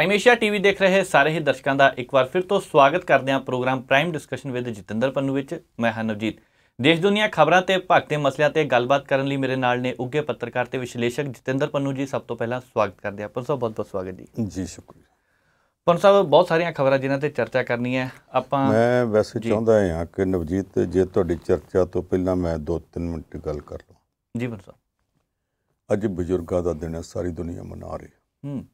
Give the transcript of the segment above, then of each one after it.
prime Asia TV ਦੇਖ ਰਹੇ ਸਾਰੇ ਹੀ ਦਰਸ਼ਕਾਂ ਦਾ ਇੱਕ ਵਾਰ ਫਿਰ ਤੋਂ ਸਵਾਗਤ ਕਰਦੇ ਹਾਂ program prime discussion with Jatinder Pannu ਵਿੱਚ ਮੈਂ ਹਾਂ ਨਵਜੀਤ ਦੇਸ਼ ਦੁਨੀਆ ਖਬਰਾਂ ਤੇ ਭਗਤੇ ਮਸਲਿਆਂ ਤੇ ਗੱਲਬਾਤ ਕਰਨ ਲਈ ਮੇਰੇ ਨਾਲ ਨੇ ਉੱਗੇ ਪੱਤਰਕਾਰ ਤੇ ਵਿਸ਼ਲੇਸ਼ਕ ਜਤਿੰਦਰ ਪੰਨੂ ਜੀ ਸਭ ਤੋਂ ਪਹਿਲਾਂ ਸਵਾਗਤ ਕਰਦੇ ਹਾਂ ਪੰਸਾ ਬਹੁਤ ਬਹੁਤ ਸਵਾਗਤ ਜੀ ਜੀ ਸ਼ੁਕਰੀਆ ਪੰਸਾ ਸਾਹਿਬ ਬਹੁਤ ਸਾਰੀਆਂ ਖਬਰਾਂ ਜਿਨ੍ਹਾਂ ਤੇ ਚਰਚਾ ਕਰਨੀ ਹੈ ਆਪਾਂ ਮੈਂ ਵੈਸੇ ਚਾਹੁੰਦਾ ਹਾਂ ਕਿ ਨਵਜੀਤ ਜੇ ਤੁਹਾਡੀ ਚਰਚਾ ਤੋਂ ਪਹਿਲਾਂ ਮੈਂ ਦੋ ਤਿੰਨ ਮਿੰਟ ਗੱਲ ਕਰ ਲਵਾਂ ਜੀ ਪੰਸਾ ਅੱਜ ਬਜ਼ੁਰਗਾਂ ਦਾ ਦਿਨ ਹੈ ਸਾਰੀ ਦੁਨੀਆ ਮਨਾ ਰਹੀ ਹੂੰ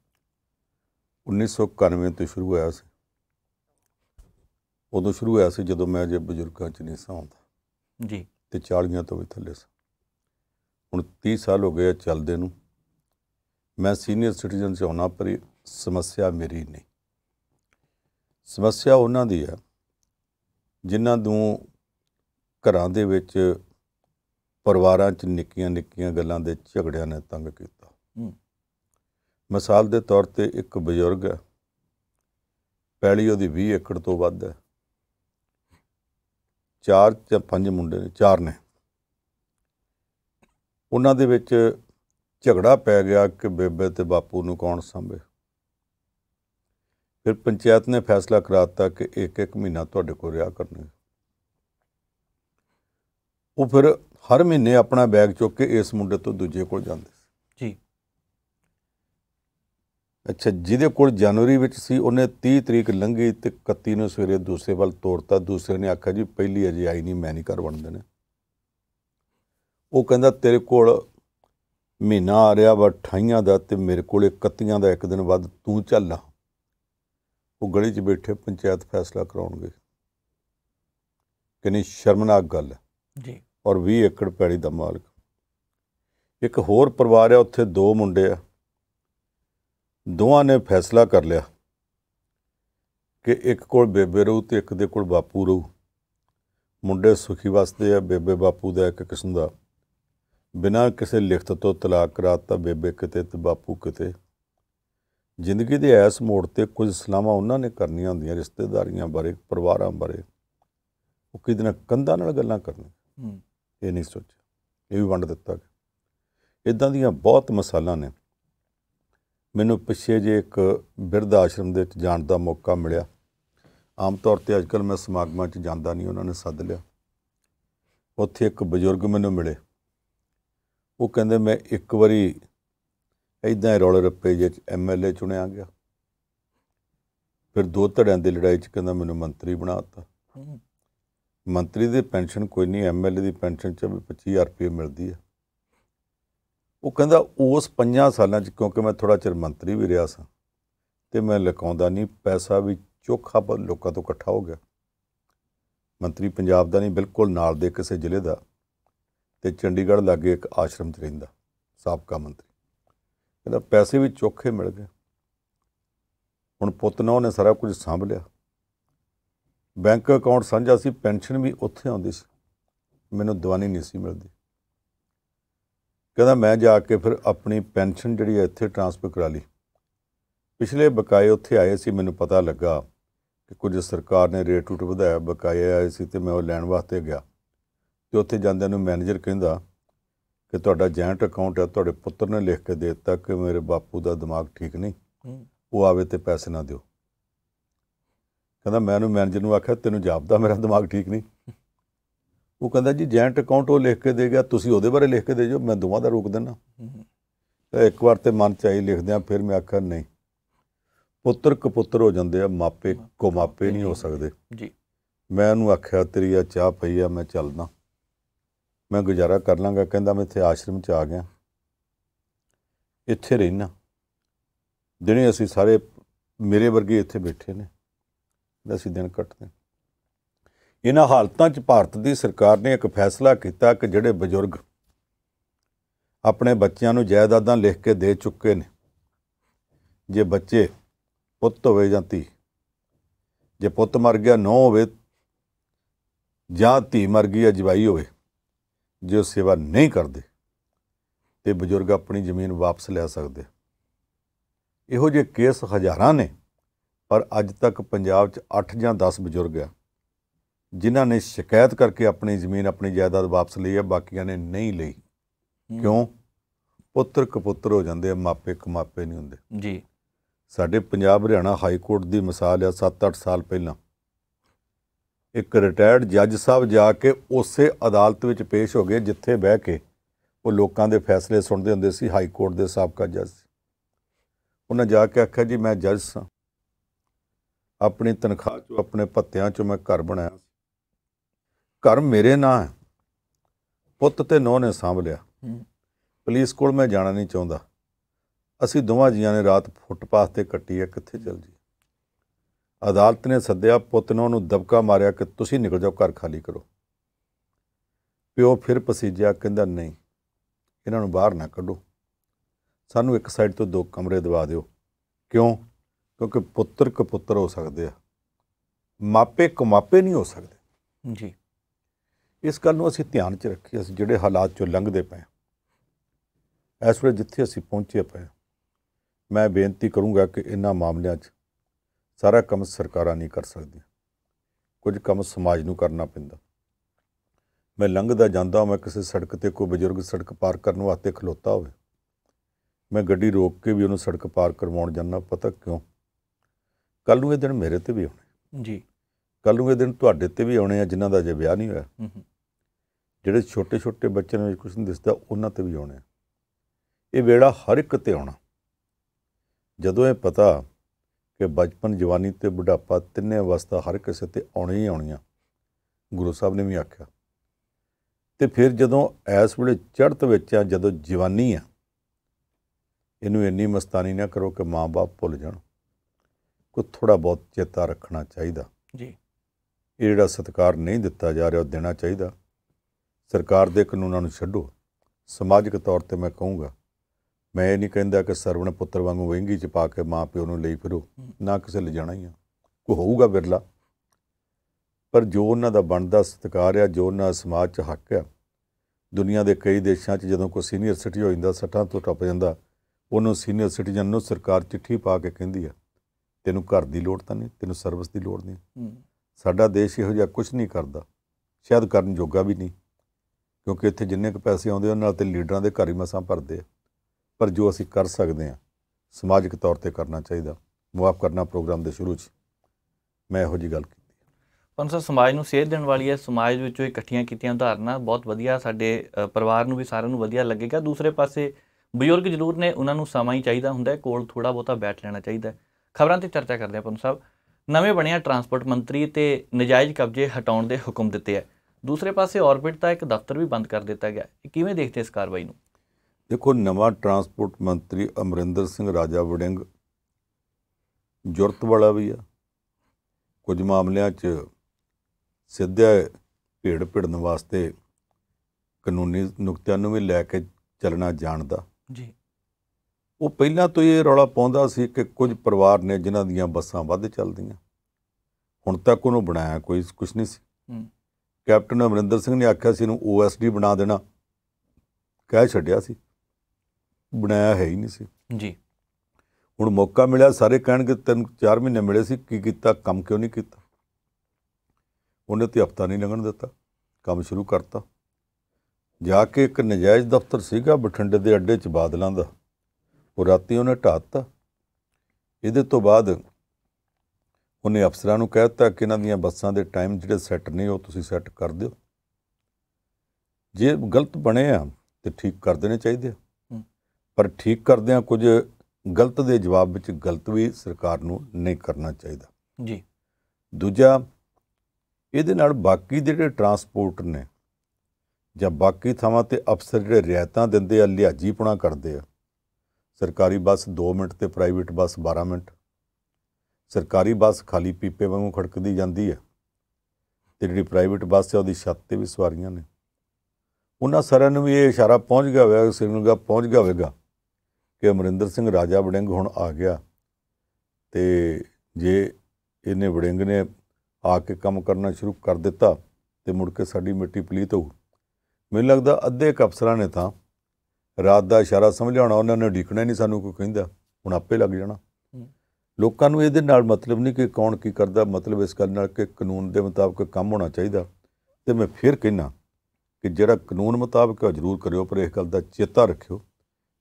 1991 ਤੋਂ ਸ਼ੁਰੂ ਹੋਇਆ ਸੀ ਉਦੋਂ ਸ਼ੁਰੂ ਹੋਇਆ ਸੀ ਜਦੋਂ ਮੈਂ ਜੇ ਬਜ਼ੁਰਗਾਂ 'ਚ ਨਹੀਂ ਸਾਂ ਹੁੰਦਾ ਜੀ ਤੇ 40ਾਂ ਤੋਂ ਵੀ ਥੱਲੇ ਸੀ ਹੁਣ 30 ਸਾਲ ਹੋ ਗਏ ਚੱਲਦੇ ਨੂੰ ਮੈਂ ਸੀਨੀਅਰ ਸਿਟੀਜ਼ਨ ਸੀ ਹੋਣਾ ਪਰ ਸਮੱਸਿਆ ਮੇਰੀ ਨਹੀਂ ਸਮੱਸਿਆ ਉਹਨਾਂ ਦੀ ਹੈ ਜਿਨ੍ਹਾਂ ਨੂੰ ਘਰਾਂ ਦੇ ਵਿੱਚ ਪਰਿਵਾਰਾਂ 'ਚ ਨਿੱਕੀਆਂ ਨਿੱਕੀਆਂ ਗੱਲਾਂ ਦੇ ਝਗੜਿਆਂ ਨੇ ਤੰਗ ਕੀਤਾ ਹੂੰ ਮਿਸਾਲ ਦੇ ਤੌਰ ਤੇ ਇੱਕ ਬਜ਼ੁਰਗ ਹੈ ਪੈਲੀ ਉਹਦੀ 20 ਏਕੜ ਤੋਂ ਵੱਧ ਹੈ ਚਾਰ ਜਾਂ ਪੰਜ ਮੁੰਡੇ ਨੇ ਚਾਰ ਨੇ ਉਹਨਾਂ ਦੇ ਵਿੱਚ ਝਗੜਾ ਪੈ ਗਿਆ ਕਿ ਬੇਬੇ ਤੇ ਬਾਪੂ ਨੂੰ ਕੌਣ ਸੰਭੇ ਫਿਰ ਪੰਚਾਇਤ ਨੇ ਫੈਸਲਾ ਕਰਾਤਾ ਕਿ ਇੱਕ ਇੱਕ ਮਹੀਨਾ ਤੁਹਾਡੇ ਕੋਲ ਰਿਹਾ ਕਰਨਗੇ ਉਹ ਫਿਰ ਹਰ ਮਹੀਨੇ ਆਪਣਾ ਬੈਗ ਚੁੱਕ ਕੇ ਇਸ ਮੁੰਡੇ ਤੋਂ ਦੂਜੇ ਕੋਲ ਜਾਂਦੇ ਅੱਛਾ ਜਿਹਦੇ ਕੋਲ ਜਨਵਰੀ ਵਿੱਚ ਸੀ ਉਹਨੇ 30 ਤਰੀਕ ਲੰਘੀ ਤੇ 31 ਨੂੰ ਸਵੇਰੇ ਦੂਸਰੇ ਵੱਲ ਤੋੜਤਾ ਦੂਸਰੇ ਨੇ ਆਖਿਆ ਜੀ ਪਹਿਲੀ ਅਜੇ ਆਈ ਨਹੀਂ ਮੈਂ ਨਹੀਂ ਕਰ ਬਣਦੇ ਨੇ ਉਹ ਕਹਿੰਦਾ ਤੇਰੇ ਕੋਲ ਮਹੀਨਾ ਆ ਰਿਹਾ ਵਾ 28 ਦਾ ਤੇ ਮੇਰੇ ਕੋਲ 31 ਦਾ ਇੱਕ ਦਿਨ ਵੱਧ ਤੂੰ ਚੱਲ ਉਹ ਗਲੀ 'ਚ ਬੈਠੇ ਪੰਚਾਇਤ ਫੈਸਲਾ ਕਰਾਉਣਗੇ ਕਿੰਨੀ ਸ਼ਰਮਨਾਕ ਗੱਲ ਹੈ ਜੀ ਔਰ 20 ਏਕੜ ਪੈੜੀ ਦਾ ਮਾਲਕ ਇੱਕ ਹੋਰ ਪਰਿਵਾਰ ਹੈ ਉੱਥੇ ਦੋ ਮੁੰਡੇ ਆ ਦੋਵਾਂ ਨੇ ਫੈਸਲਾ ਕਰ ਲਿਆ ਕਿ ਇੱਕ ਕੋਲ ਬੇਬੇ ਰਹੂ ਤੇ ਇੱਕ ਦੇ ਕੋਲ ਬਾਪੂ ਰਹੂ ਮੁੰਡੇ ਸੁਖੀ ਵਸਦੇ ਆ ਬੇਬੇ ਬਾਪੂ ਦਾ ਇੱਕ ਕਿਸਮ ਦਾ ਬਿਨਾਂ ਕਿਸੇ ਲਿਖਤ ਤੋਂ ਤਲਾਕ ਕਰਾਤਾ ਬੇਬੇ ਕਿਤੇ ਤੇ ਬਾਪੂ ਕਿਤੇ ਜ਼ਿੰਦਗੀ ਦੇ ਐਸ ਮੋੜ ਤੇ ਕੁਝ ਸਲਾਹਾਂ ਉਹਨਾਂ ਨੇ ਕਰਨੀਆਂ ਹੁੰਦੀਆਂ ਰਿਸ਼ਤੇਦਾਰੀਆਂ ਬਾਰੇ ਪਰਿਵਾਰਾਂ ਬਾਰੇ ਉਹ ਕਿਹਦੇ ਨਾਲ ਕੰਧਾਂ ਨਾਲ ਗੱਲਾਂ ਕਰਨੇ ਇਹ ਨਹੀਂ ਸੋਚਿਆ ਇਹ ਵੀ ਵੰਡ ਦਿੱਤਾ ਇਦਾਂ ਦੀਆਂ ਬਹੁਤ ਮਸਾਲਾ ਨੇ ਮੈਨੂੰ ਪਿੱਛੇ ਜੇ ਇੱਕ ਬਿਰਧ ਆਸ਼ਰਮ ਦੇ ਵਿੱਚ ਜਾਣ ਦਾ ਮੌਕਾ ਮਿਲਿਆ ਆਮ ਤੌਰ ਤੇ ਅੱਜਕੱਲ ਮੈਂ ਸਮਾਗਮਾਂ 'ਚ ਜਾਂਦਾ ਨਹੀਂ ਉਹਨਾਂ ਨੇ ਸੱਦ ਲਿਆ ਉੱਥੇ ਇੱਕ ਬਜ਼ੁਰਗ ਮੈਨੂੰ ਮਿਲੇ ਉਹ ਕਹਿੰਦੇ ਮੈਂ ਇੱਕ ਵਾਰੀ ਇਦਾਂ ਹੀ ਰੌਲੇ ਰੱਪੇ ਜੇ ਐਮਐਲਏ ਚੁਣਿਆ ਗਿਆ ਫਿਰ ਦੋ ਧੜਿਆਂ ਦੀ ਲੜਾਈ 'ਚ ਕਹਿੰਦਾ ਮੈਨੂੰ ਮੰਤਰੀ ਬਣਾਤਾ ਮੰਤਰੀ ਦੀ ਪੈਨਸ਼ਨ ਕੋਈ ਨਹੀਂ ਐਮਐਲਏ ਦੀ ਪੈਨਸ਼ਨ 'ਚ 25000 ਰੁਪਏ ਮਿਲਦੀ ਹੈ ਉਹ ਕਹਿੰਦਾ ਉਸ 5 ਸਾਲਾਂ 'ਚ ਕਿਉਂਕਿ ਮੈਂ ਥੋੜਾ ਚਿਰ ਮੰਤਰੀ ਵੀ ਰਿਹਾ ਸਾਂ ਤੇ ਮੈਂ ਲਿਖਾਉਂਦਾ ਨਹੀਂ ਪੈਸਾ ਵੀ ਚੋਖਾ ਲੋਕਾਂ ਤੋਂ ਇਕੱਠਾ ਹੋ ਗਿਆ ਮੰਤਰੀ ਪੰਜਾਬ ਦਾ ਨਹੀਂ ਬਿਲਕੁਲ ਨਾਲ ਦੇ ਕਿਸੇ ਜ਼ਿਲ੍ਹੇ ਦਾ ਤੇ ਚੰਡੀਗੜ੍ਹ ਲਾਗੇ ਇੱਕ ਆਸ਼ਰਮ 'ਚ ਰਹਿੰਦਾ ਸਾਬਕਾ ਮੰਤਰੀ ਕਹਿੰਦਾ ਪੈਸੇ ਵੀ ਚੋਖੇ ਮਿਲ ਗਏ ਹੁਣ ਪੁੱਤ ਨਾ ਉਹਨੇ ਸਾਰਾ ਕੁਝ ਸੰਭ ਲਿਆ ਬੈਂਕ ਅਕਾਊਂਟ ਸਾਂਝਾ ਸੀ ਪੈਨਸ਼ਨ ਵੀ ਉੱਥੇ ਆਉਂਦੀ ਸੀ ਮੈਨੂੰ ਦਵਾਨੀ ਨਹੀਂ ਸੀ ਮਿਲਦੀ ਕਹਿੰਦਾ ਮੈਂ ਜਾ ਕੇ ਫਿਰ ਆਪਣੀ ਪੈਨਸ਼ਨ ਜਿਹੜੀ ਇੱਥੇ ਟ੍ਰਾਂਸਫਰ ਕਰਾ ਲਈ ਪਿਛਲੇ ਬਕਾਏ ਉੱਥੇ ਆਏ ਸੀ ਮੈਨੂੰ ਪਤਾ ਲੱਗਾ ਕਿ ਕੁਝ ਸਰਕਾਰ ਨੇ ਰੇਟ ਟੂਟ ਵਧਾਇਆ ਬਕਾਏ ਆਏ ਸੀ ਤੇ ਮੈਂ ਉਹ ਲੈਣ ਵਾਸਤੇ ਗਿਆ ਤੇ ਉੱਥੇ ਜਾਂਦਿਆਂ ਨੂੰ ਮੈਨੇਜਰ ਕਹਿੰਦਾ ਕਿ ਤੁਹਾਡਾ ਜੈਂਟ ਅਕਾਊਂਟ ਹੈ ਤੁਹਾਡੇ ਪੁੱਤਰ ਨੇ ਲਿਖ ਕੇ ਦੇ ਦਿੱਤਾ ਕਿ ਮੇਰੇ ਬਾਪੂ ਦਾ ਦਿਮਾਗ ਠੀਕ ਨਹੀਂ ਉਹ ਆਵੇ ਤੇ ਪੈਸੇ ਨਾ ਦਿਓ ਕਹਿੰਦਾ ਮੈਂ ਉਹਨੂੰ ਮੈਨੇਜਰ ਨੂੰ ਆਖਿਆ ਤੈਨੂੰ ਜਾਪਦਾ ਮੇਰਾ ਦਿਮਾਗ ਠੀਕ ਨਹੀਂ ਉਹ ਕਹਿੰਦਾ ਜੀ ਜੈਂਟ ਅਕਾਊਂਟ ਉਹ ਲਿਖ ਕੇ ਦੇ ਗਿਆ ਤੁਸੀਂ ਉਹਦੇ ਬਾਰੇ ਲਿਖ ਕੇ ਦੇ ਜੋ ਮੈਂ ਦੋਵਾਂ ਦਾ ਰੋਕ ਦਿੰਨਾ ਤਾਂ ਇੱਕ ਵਾਰ ਤੇ ਮਨ ਚਾਹੀ ਲਿਖਦੇ ਆ ਫਿਰ ਮੈਂ ਆਖਰ ਨਹੀਂ ਪੁੱਤਰ ਕਪੁੱਤਰ ਹੋ ਜਾਂਦੇ ਆ ਮਾਪੇ ਕੋ ਮਾਪੇ ਨਹੀਂ ਹੋ ਸਕਦੇ ਜੀ ਮੈਂ ਉਹਨੂੰ ਆਖਿਆ ਤੇਰੀ ਆ ਚਾਹ ਪਈ ਆ ਮੈਂ ਚੱਲਦਾ ਮੈਂ ਗੁਜ਼ਾਰਾ ਕਰ ਲਾਂਗਾ ਕਹਿੰਦਾ ਮੈਂ ਇੱਥੇ ਆਸ਼ਰਮ ਚ ਆ ਗਿਆ ਇੱਥੇ ਰਹਿਣਾ ਦਿਨੇ ਅਸੀਂ ਸਾਰੇ ਮੇਰੇ ਵਰਗੇ ਇੱਥੇ ਬੈਠੇ ਨੇ ਅਸੀਂ ਦਿਨ ਕੱਟਦੇ ਇਹਨਾਂ ਹਾਲਤਾਂ 'ਚ ਭਾਰਤ ਦੀ ਸਰਕਾਰ ਨੇ ਇੱਕ ਫੈਸਲਾ ਕੀਤਾ ਕਿ ਜਿਹੜੇ ਬਜ਼ੁਰਗ ਆਪਣੇ ਬੱਚਿਆਂ ਨੂੰ ਜਾਇਦਾਦਾਂ ਲਿਖ ਕੇ ਦੇ ਚੁੱਕੇ ਨੇ ਜੇ ਬੱਚੇ ਪੁੱਤ ਹੋਵੇ ਜਾਂ ਧੀ ਜੇ ਪੁੱਤ ਮਰ ਗਿਆ ਨੋ ਹੋਵੇ ਜਾਂ ਧੀ ਮਰ ਗਈ ਅਜਵਾਈ ਹੋਵੇ ਜੇ ਉਹ ਸੇਵਾ ਨਹੀਂ ਕਰਦੇ ਤੇ ਬਜ਼ੁਰਗ ਆਪਣੀ ਜ਼ਮੀਨ ਵਾਪਸ ਲੈ ਸਕਦੇ ਇਹੋ ਜਿਹੇ ਕੇਸ ਹਜ਼ਾਰਾਂ ਨੇ ਪਰ ਅੱਜ ਤੱਕ ਪੰਜਾਬ 'ਚ 8 ਜਾਂ 10 ਬਜ਼ੁਰਗ ਆ ਜਿਨ੍ਹਾਂ ਨੇ ਸ਼ਿਕਾਇਤ ਕਰਕੇ ਆਪਣੀ ਜ਼ਮੀਨ ਆਪਣੀ ਜਾਇਦਾਦ ਵਾਪਸ ਲਈ ਹੈ ਬਾਕੀਆਂ ਨੇ ਨਹੀਂ ਲਈ ਕਿਉਂ ਪੁੱਤਰ ਕਪੁੱਤਰ ਹੋ ਜਾਂਦੇ ਆ ਮਾਪੇ ਕਮਾਪੇ ਨਹੀਂ ਹੁੰਦੇ ਜੀ ਸਾਡੇ ਪੰਜਾਬ ਹਰਿਆਣਾ ਹਾਈ ਕੋਰਟ ਦੀ ਮਿਸਾਲ ਆ 7-8 ਸਾਲ ਪਹਿਲਾਂ ਇੱਕ ਰਿਟਾਇਰਡ ਜੱਜ ਸਾਹਿਬ ਜਾ ਕੇ ਉਸੇ ਅਦਾਲਤ ਵਿੱਚ ਪੇਸ਼ ਹੋ ਗਏ ਜਿੱਥੇ ਬਹਿ ਕੇ ਉਹ ਲੋਕਾਂ ਦੇ ਫੈਸਲੇ ਸੁਣਦੇ ਹੁੰਦੇ ਸੀ ਹਾਈ ਕੋਰਟ ਦੇ ਸਾਬਕਾ ਜੱਜ ਉਹਨਾਂ ਜਾ ਕੇ ਆਖਿਆ ਜੀ ਮੈਂ ਜੱਜ ਸਾਂ ਆਪਣੀ ਤਨਖਾਹ ਚੋਂ ਆਪਣੇ ਭੱਤਿਆਂ ਚੋਂ ਮੈਂ ਘਰ ਬਣਾਇਆ ਘਰ ਮੇਰੇ ਨਾਂ ਹੈ ਪੁੱਤ ਤੇ ਨੋਹ ਨੇ ਸਾਂਭ ਲਿਆ ਪੁਲਿਸ ਕੋਲ ਮੈਂ ਜਾਣਾ ਨਹੀਂ ਚਾਹੁੰਦਾ ਅਸੀਂ ਦੋਵਾਂ ਜੀਆਂ ਨੇ ਰਾਤ ਫੁੱਟਪਾਥ ਤੇ ਕੱਟੀ ਹੈ ਕਿੱਥੇ ਚਲ ਜੀ ਅਦਾਲਤ ਨੇ ਸੱਦਿਆ ਪੁੱਤ ਨੇ ਉਹਨੂੰ ਦਬਕਾ ਮਾਰਿਆ ਕਿ ਤੁਸੀਂ ਨਿਕਲ ਜਾਓ ਘਰ ਖਾਲੀ ਕਰੋ ਪਿਓ ਫਿਰ ਪਸੀਜਿਆ ਕਹਿੰਦਾ ਨਹੀਂ ਇਹਨਾਂ ਨੂੰ ਬਾਹਰ ਨਾ ਕੱਢੋ ਸਾਨੂੰ ਇੱਕ ਸਾਈਡ ਤੋਂ ਦੋ ਕਮਰੇ ਦਵਾ ਦਿਓ ਕਿਉਂ ਕਿਉਂਕਿ ਪੁੱਤਰ ਕਪੁੱਤਰ ਹੋ ਸਕਦੇ ਆ ਮਾਪੇ ਕਮਾਪੇ ਨਹੀਂ ਹੋ ਸਕਦੇ ਜੀ ਇਸ ਗੱਲ ਨੂੰ ਅਸੀਂ ਧਿਆਨ 'ਚ ਰੱਖੀ ਅਸੀਂ ਜਿਹੜੇ ਹਾਲਾਤ 'ਚੋਂ ਲੰਘਦੇ ਪਏ ਐਸ ਵੇਲੇ ਜਿੱਥੇ ਅਸੀਂ ਪਹੁੰਚੇ ਪਏ ਮੈਂ ਬੇਨਤੀ ਕਰੂੰਗਾ ਕਿ ਇਹਨਾਂ ਮਾਮਲਿਆਂ 'ਚ ਸਾਰਾ ਕੰਮ ਸਰਕਾਰਾਂ ਨਹੀਂ ਕਰ ਸਕਦੀਆਂ ਕੁਝ ਕੰਮ ਸਮਾਜ ਨੂੰ ਕਰਨਾ ਪੈਂਦਾ ਮੈਂ ਲੰਘਦਾ ਜਾਂਦਾ ਮੈਂ ਕਿਸੇ ਸੜਕ ਤੇ ਕੋਈ ਬਜ਼ੁਰਗ ਸੜਕ ਪਾਰ ਕਰਨ ਵਾਸਤੇ ਖਲੋਤਾ ਹੋਵੇ ਮੈਂ ਗੱਡੀ ਰੋਕ ਕੇ ਵੀ ਉਹਨੂੰ ਸੜਕ ਪਾਰ ਕਰਵਾਉਣ ਜਾਂਦਾ ਪਤਾ ਕਿਉਂ ਕੱਲ ਨੂੰ ਇਹ ਦਿਨ ਮੇਰੇ ਤੇ ਵੀ ਆਉਣੇ ਜੀ ਕੱਲ ਨੂੰ ਇਹ ਦਿਨ ਤੁਹਾਡੇ ਤੇ ਵੀ ਆਉਣੇ ਆ ਜਿਨ੍ਹਾਂ ਦਾ ਜੇ ਵਿਆਹ ਨਹੀਂ ਹੋਇਆ ਜਿਹੜੇ ਛੋਟੇ ਛੋਟੇ ਬੱਚਿਆਂ ਨੂੰ ਕੁਝ ਨਹੀਂ ਦਿਸਦਾ ਉਹਨਾਂ ਤੇ ਵੀ ਆਉਣਾ ਇਹ ਵੇੜਾ ਹਰ ਇੱਕ ਤੇ ਆਉਣਾ ਜਦੋਂ ਇਹ ਪਤਾ ਕਿ ਬਚਪਨ ਜਵਾਨੀ ਤੇ ਬੁਢਾਪਾ ਤਿੰਨੇ ਅਵਸਥਾ ਹਰ ਕਿਸੇ ਤੇ ਆਉਣੀ ਹੀ ਆਉਣੀਆਂ ਗੁਰੂ ਸਾਹਿਬ ਨੇ ਵੀ ਆਖਿਆ ਤੇ ਫਿਰ ਜਦੋਂ ਐਸ ਵੇਲੇ ਚੜਤ ਵਿੱਚ ਆ ਜਦੋਂ ਜਵਾਨੀ ਆ ਇਹਨੂੰ ਇੰਨੀ ਮਸਤਾਨੀ ਨਾ ਕਰੋ ਕਿ ਮਾਂ-ਬਾਪ ਭੁੱਲ ਜਾਣ ਕੋ ਥੋੜਾ ਬਹੁਤ ਚੇਤਾ ਰੱਖਣਾ ਚਾਹੀਦਾ ਜੀ ਇਹ ਜਿਹੜਾ ਸਤਕਾਰ ਨਹੀਂ ਦਿੱਤਾ ਜਾ ਰਿਹਾ ਉਹ ਦੇਣਾ ਚਾਹੀਦਾ ਸਰਕਾਰ ਦੇ ਕਾਨੂੰਨਾਂ ਨੂੰ ਛੱਡੋ ਸਮਾਜਿਕ ਤੌਰ ਤੇ ਮੈਂ ਕਹੂੰਗਾ ਮੈਂ ਇਹ ਨਹੀਂ ਕਹਿੰਦਾ ਕਿ ਸਰਵਣ ਪੁੱਤਰ ਵਾਂਗੂ ਵਹਿੰਗੀ ਚ ਪਾ ਕੇ ਮਾਂ ਪਿਓ ਨੂੰ ਲਈ ਫਿਰੋ ਨਾ ਕਿਸੇ ਲੈ ਜਾਣਾ ਹੀ ਆ ਕੋ ਹੋਊਗਾ ਬਿਰਲਾ ਪਰ ਜੋ ਉਹਨਾਂ ਦਾ ਬਣਦਾ ਸਤਕਾਰ ਆ ਜੋ ਉਹਨਾਂ ਸਮਾਜ 'ਚ ਹੱਕ ਆ ਦੁਨੀਆ ਦੇ ਕਈ ਦੇਸ਼ਾਂ 'ਚ ਜਦੋਂ ਕੋਈ ਸੀਨੀਅਰ ਸਿਟੀ ਹੋ ਜਾਂਦਾ ਸੱਟਾਂ ਤੋਂ ਟੱਪ ਜਾਂਦਾ ਉਹਨੂੰ ਸੀਨੀਅਰ ਸਿਟੀਜ਼ਨ ਨੂੰ ਸਰਕਾਰ ਚਿੱਠੀ ਪਾ ਕੇ ਕਹਿੰਦੀ ਆ ਤੈਨੂੰ ਘਰ ਦੀ ਲੋੜ ਤਾਂ ਨਹੀਂ ਤੈਨੂੰ ਸਰਵਿਸ ਦੀ ਲੋੜ ਨਹੀਂ ਸਾਡਾ ਦੇਸ਼ ਇਹੋ ਜਿਹਾ ਕੁਝ ਨਹੀਂ ਕਰਦਾ ਸ਼ਾਇਦ ਕਰਨ ਜੋਗਾ ਵੀ ਨਹੀਂ ਕਿਉਂਕਿ ਇੱਥੇ ਜਿੰਨੇ ਕੁ ਪੈਸੇ ਆਉਂਦੇ ਉਹਨਾਂ ਨਾਲ ਤੇ ਲੀਡਰਾਂ ਦੇ ਘਰ ਹੀ ਮਸਾਂ ਭਰਦੇ ਆ ਪਰ ਜੋ ਅਸੀਂ ਕਰ ਸਕਦੇ ਆ ਸਮਾਜਿਕ ਤੌਰ ਤੇ ਕਰਨਾ ਚਾਹੀਦਾ ਮੁਆਫ ਕਰਨਾ ਪ੍ਰੋਗਰਾਮ ਦੇ ਸ਼ੁਰੂ 'ਚ ਮੈਂ ਇਹੋ ਜੀ ਗੱਲ ਕੀਤੀ ਪਰ ਸਰ ਸਮਾਜ ਨੂੰ ਸੇਧ ਦੇਣ ਵਾਲੀ ਹੈ ਸਮਾਜ ਵਿੱਚੋਂ ਇਕੱਠੀਆਂ ਕੀਤੀਆਂ ਉਦਾਹਰਨਾਂ ਬਹੁਤ ਵਧੀਆ ਸਾਡੇ ਪਰਿਵਾਰ ਨੂੰ ਵੀ ਸਾਰਿਆਂ ਨੂੰ ਵਧੀਆ ਲੱਗੇਗਾ ਦੂਸਰੇ ਪਾਸੇ ਬਜ਼ੁਰਗ ਜ਼ਰੂਰ ਨੇ ਉਹਨਾਂ ਨੂੰ ਸਮਾਂ ਹੀ ਚਾਹੀਦਾ ਹੁੰਦਾ ਕੋਲ ਥੋੜਾ ਬਹੁਤਾ ਬੈਠ ਲੈਣਾ ਚਾਹੀਦਾ ਖਬਰਾਂ ਤੇ ਚਰਚਾ ਕਰਦੇ ਆਪਾਂ ਸਭ ਨਵੇਂ ਬਣਿਆ ਟਰਾਂਸਪੋਰਟ ਮੰਤਰੀ ਤੇ ਨਜਾਇਜ਼ ਕਬਜ਼ੇ ਹਟਾਉਣ ਦੇ ਹੁਕਮ ਦਿੱਤੇ ਆ ਦੂਸਰੇ ਪਾਸੇ ਆਰਬਿਟ ਦਾ ਇੱਕ ਦਫ਼ਤਰ ਵੀ ਬੰਦ ਕਰ ਦਿੱਤਾ ਗਿਆ ਕਿਵੇਂ ਦੇਖਦੇ ਇਸ ਕਾਰਵਾਈ ਨੂੰ ਦੇਖੋ ਨਵਾਂ ਟਰਾਂਸਪੋਰਟ ਮੰਤਰੀ ਅਮਰਿੰਦਰ ਸਿੰਘ ਰਾਜਾ ਵੜਿੰਗ ਜੁਰਤ ਵਾਲਾ ਵੀ ਆ ਕੁਝ ਮਾਮਲਿਆਂ 'ਚ ਸਿੱਧਾ ਭੇੜ ਭਿੜਨ ਵਾਸਤੇ ਕਾਨੂੰਨੀ ਨੁਕਤਿਆਂ ਨੂੰ ਵੀ ਲੈ ਕੇ ਚੱਲਣਾ ਜਾਣਦਾ ਜੀ ਉਹ ਪਹਿਲਾਂ ਤੋਂ ਇਹ ਰੌਲਾ ਪਾਉਂਦਾ ਸੀ ਕਿ ਕੁਝ ਪਰਿਵਾਰ ਨੇ ਜਿਨ੍ਹਾਂ ਦੀਆਂ ਬੱਸਾਂ ਵੱਧ ਚੱਲਦੀਆਂ ਹੁਣ ਤੱਕ ਉਹਨੂੰ ਬਣਾਇਆ ਕੋਈ ਕੁਝ ਨਹੀਂ ਸੀ ਕੈਪਟਨ ਅਮਰਿੰਦਰ ਸਿੰਘ ਨੇ ਆਖਿਆ ਸੀ ਨੂੰ ਓਐਸਡੀ ਬਣਾ ਦੇਣਾ ਕਹਿ ਛੱਡਿਆ ਸੀ ਬਣਾਇਆ ਹੈ ਹੀ ਨਹੀਂ ਸੀ ਜੀ ਹੁਣ ਮੌਕਾ ਮਿਲਿਆ ਸਾਰੇ ਕਹਿਣਗੇ ਤੈਨੂੰ 4 ਮਹੀਨੇ ਮਿਲੇ ਸੀ ਕੀ ਕੀਤਾ ਕੰਮ ਕਿਉਂ ਨਹੀਂ ਕੀਤਾ ਉਹਨੇ ਤੇ ਹਫਤਾ ਨਹੀਂ ਲੰਘਣ ਦਿੱਤਾ ਕੰਮ ਸ਼ੁਰੂ ਕਰਤਾ ਜਾ ਕੇ ਇੱਕ ਨਜਾਇਜ਼ ਦਫ਼ਤਰ ਸੀਗਾ ਬਠਿੰਡੇ ਦੇ ਅੱਡੇ 'ਚ ਬਾਦਲਾਂ ਦਾ ਉਹ ਰਾਤੀ ਉਹਨੇ ਢਾਤਾ ਇਹਦੇ ਤੋਂ ਬਾਅਦ ਉਹਨੇ ਅਫਸਰਾਂ ਨੂੰ ਕਹਿ ਦਿੱਤਾ ਕਿ ਇਹਨਾਂ ਦੀਆਂ ਬੱਸਾਂ ਦੇ ਟਾਈਮ ਜਿਹੜੇ ਸੈੱਟ ਨਹੀਂ ਉਹ ਤੁਸੀਂ ਸੈੱਟ ਕਰ ਦਿਓ ਜੇ ਗਲਤ ਬਣੇ ਆ ਤੇ ਠੀਕ ਕਰ ਦੇਣੇ ਚਾਹੀਦੇ ਆ ਪਰ ਠੀਕ ਕਰਦਿਆਂ ਕੁਝ ਗਲਤ ਦੇ ਜਵਾਬ ਵਿੱਚ ਗਲਤ ਵੀ ਸਰਕਾਰ ਨੂੰ ਨਹੀਂ ਕਰਨਾ ਚਾਹੀਦਾ ਜੀ ਦੂਜਾ ਇਹਦੇ ਨਾਲ ਬਾਕੀ ਜਿਹੜੇ ਟਰਾਂਸਪੋਰਟ ਨੇ ਜਾਂ ਬਾਕੀ ਥਾਵਾਂ ਤੇ ਅਫਸਰ ਜਿਹੜੇ ਰਿਆਇਤਾਂ ਦਿੰਦੇ ਆ ਲਿਹਾਜੀਪਣਾ ਕਰਦੇ ਆ ਸਰਕਾਰੀ ਬੱਸ 2 ਮਿੰਟ ਤੇ ਪ੍ਰਾਈਵੇਟ ਬੱਸ 12 ਮਿੰਟ ਸਰਕਾਰੀ ਬੱਸ ਖਾਲੀ ਪੀਪੇ ਵਾਂਗੂ ਖੜਕਦੀ ਜਾਂਦੀ ਹੈ ਤੇ ਜਿਹੜੀ ਪ੍ਰਾਈਵੇਟ ਬੱਸ ਹੈ ਉਹਦੀ ਛੱਤ ਤੇ ਵੀ ਸਵਾਰੀਆਂ ਨੇ ਉਹਨਾਂ ਸਾਰਿਆਂ ਨੂੰ ਵੀ ਇਹ ਇਸ਼ਾਰਾ ਪਹੁੰਚ ਗਿਆ ਹੋਵੇਗਾ ਗਾ ਪਹੁੰਚ ਗਿਆ ਹੋਵੇਗਾ ਕਿ ਅਮਰਿੰਦਰ ਸਿੰਘ ਰਾਜਾ ਵੜਿੰਗ ਹੁਣ ਆ ਗਿਆ ਤੇ ਜੇ ਇਹਨੇ ਵੜਿੰਗ ਨੇ ਆ ਕੇ ਕੰਮ ਕਰਨਾ ਸ਼ੁਰੂ ਕਰ ਦਿੱਤਾ ਤੇ ਮੁੜ ਕੇ ਸਾਡੀ ਮਿੱਟੀ ਪਲੀਤ ਹੋਊ ਮੈਨੂੰ ਲੱਗਦਾ ਅੱਧੇ ਕਪਸਰਾਂ ਨੇ ਤਾਂ ਰਾਤ ਦਾ ਇਸ਼ਾਰਾ ਸਮਝਾਉਣਾ ਉਹਨਾਂ ਨੇ ਢੀਕਣਾ ਨਹੀਂ ਸਾਨੂੰ ਕੋਈ ਕਹਿੰਦਾ ਹੁਣ ਆਪੇ ਲੱਗ ਜਾਣਾ ਲੋਕਾਂ ਨੂੰ ਇਹਦੇ ਨਾਲ ਮਤਲਬ ਨਹੀਂ ਕਿ ਕੌਣ ਕੀ ਕਰਦਾ ਮਤਲਬ ਇਸ ਗੱਲ ਨਾਲ ਕਿ ਕਾਨੂੰਨ ਦੇ ਮੁਤਾਬਕ ਕੰਮ ਹੋਣਾ ਚਾਹੀਦਾ ਤੇ ਮੈਂ ਫਿਰ ਕਹਿਣਾ ਕਿ ਜਿਹੜਾ ਕਾਨੂੰਨ ਮੁਤਾਬਕ ਹੈ ਜ਼ਰੂਰ ਕਰਿਓ ਪਰ ਇਸ ਗੱਲ ਦਾ ਚੇਤਾ ਰੱਖਿਓ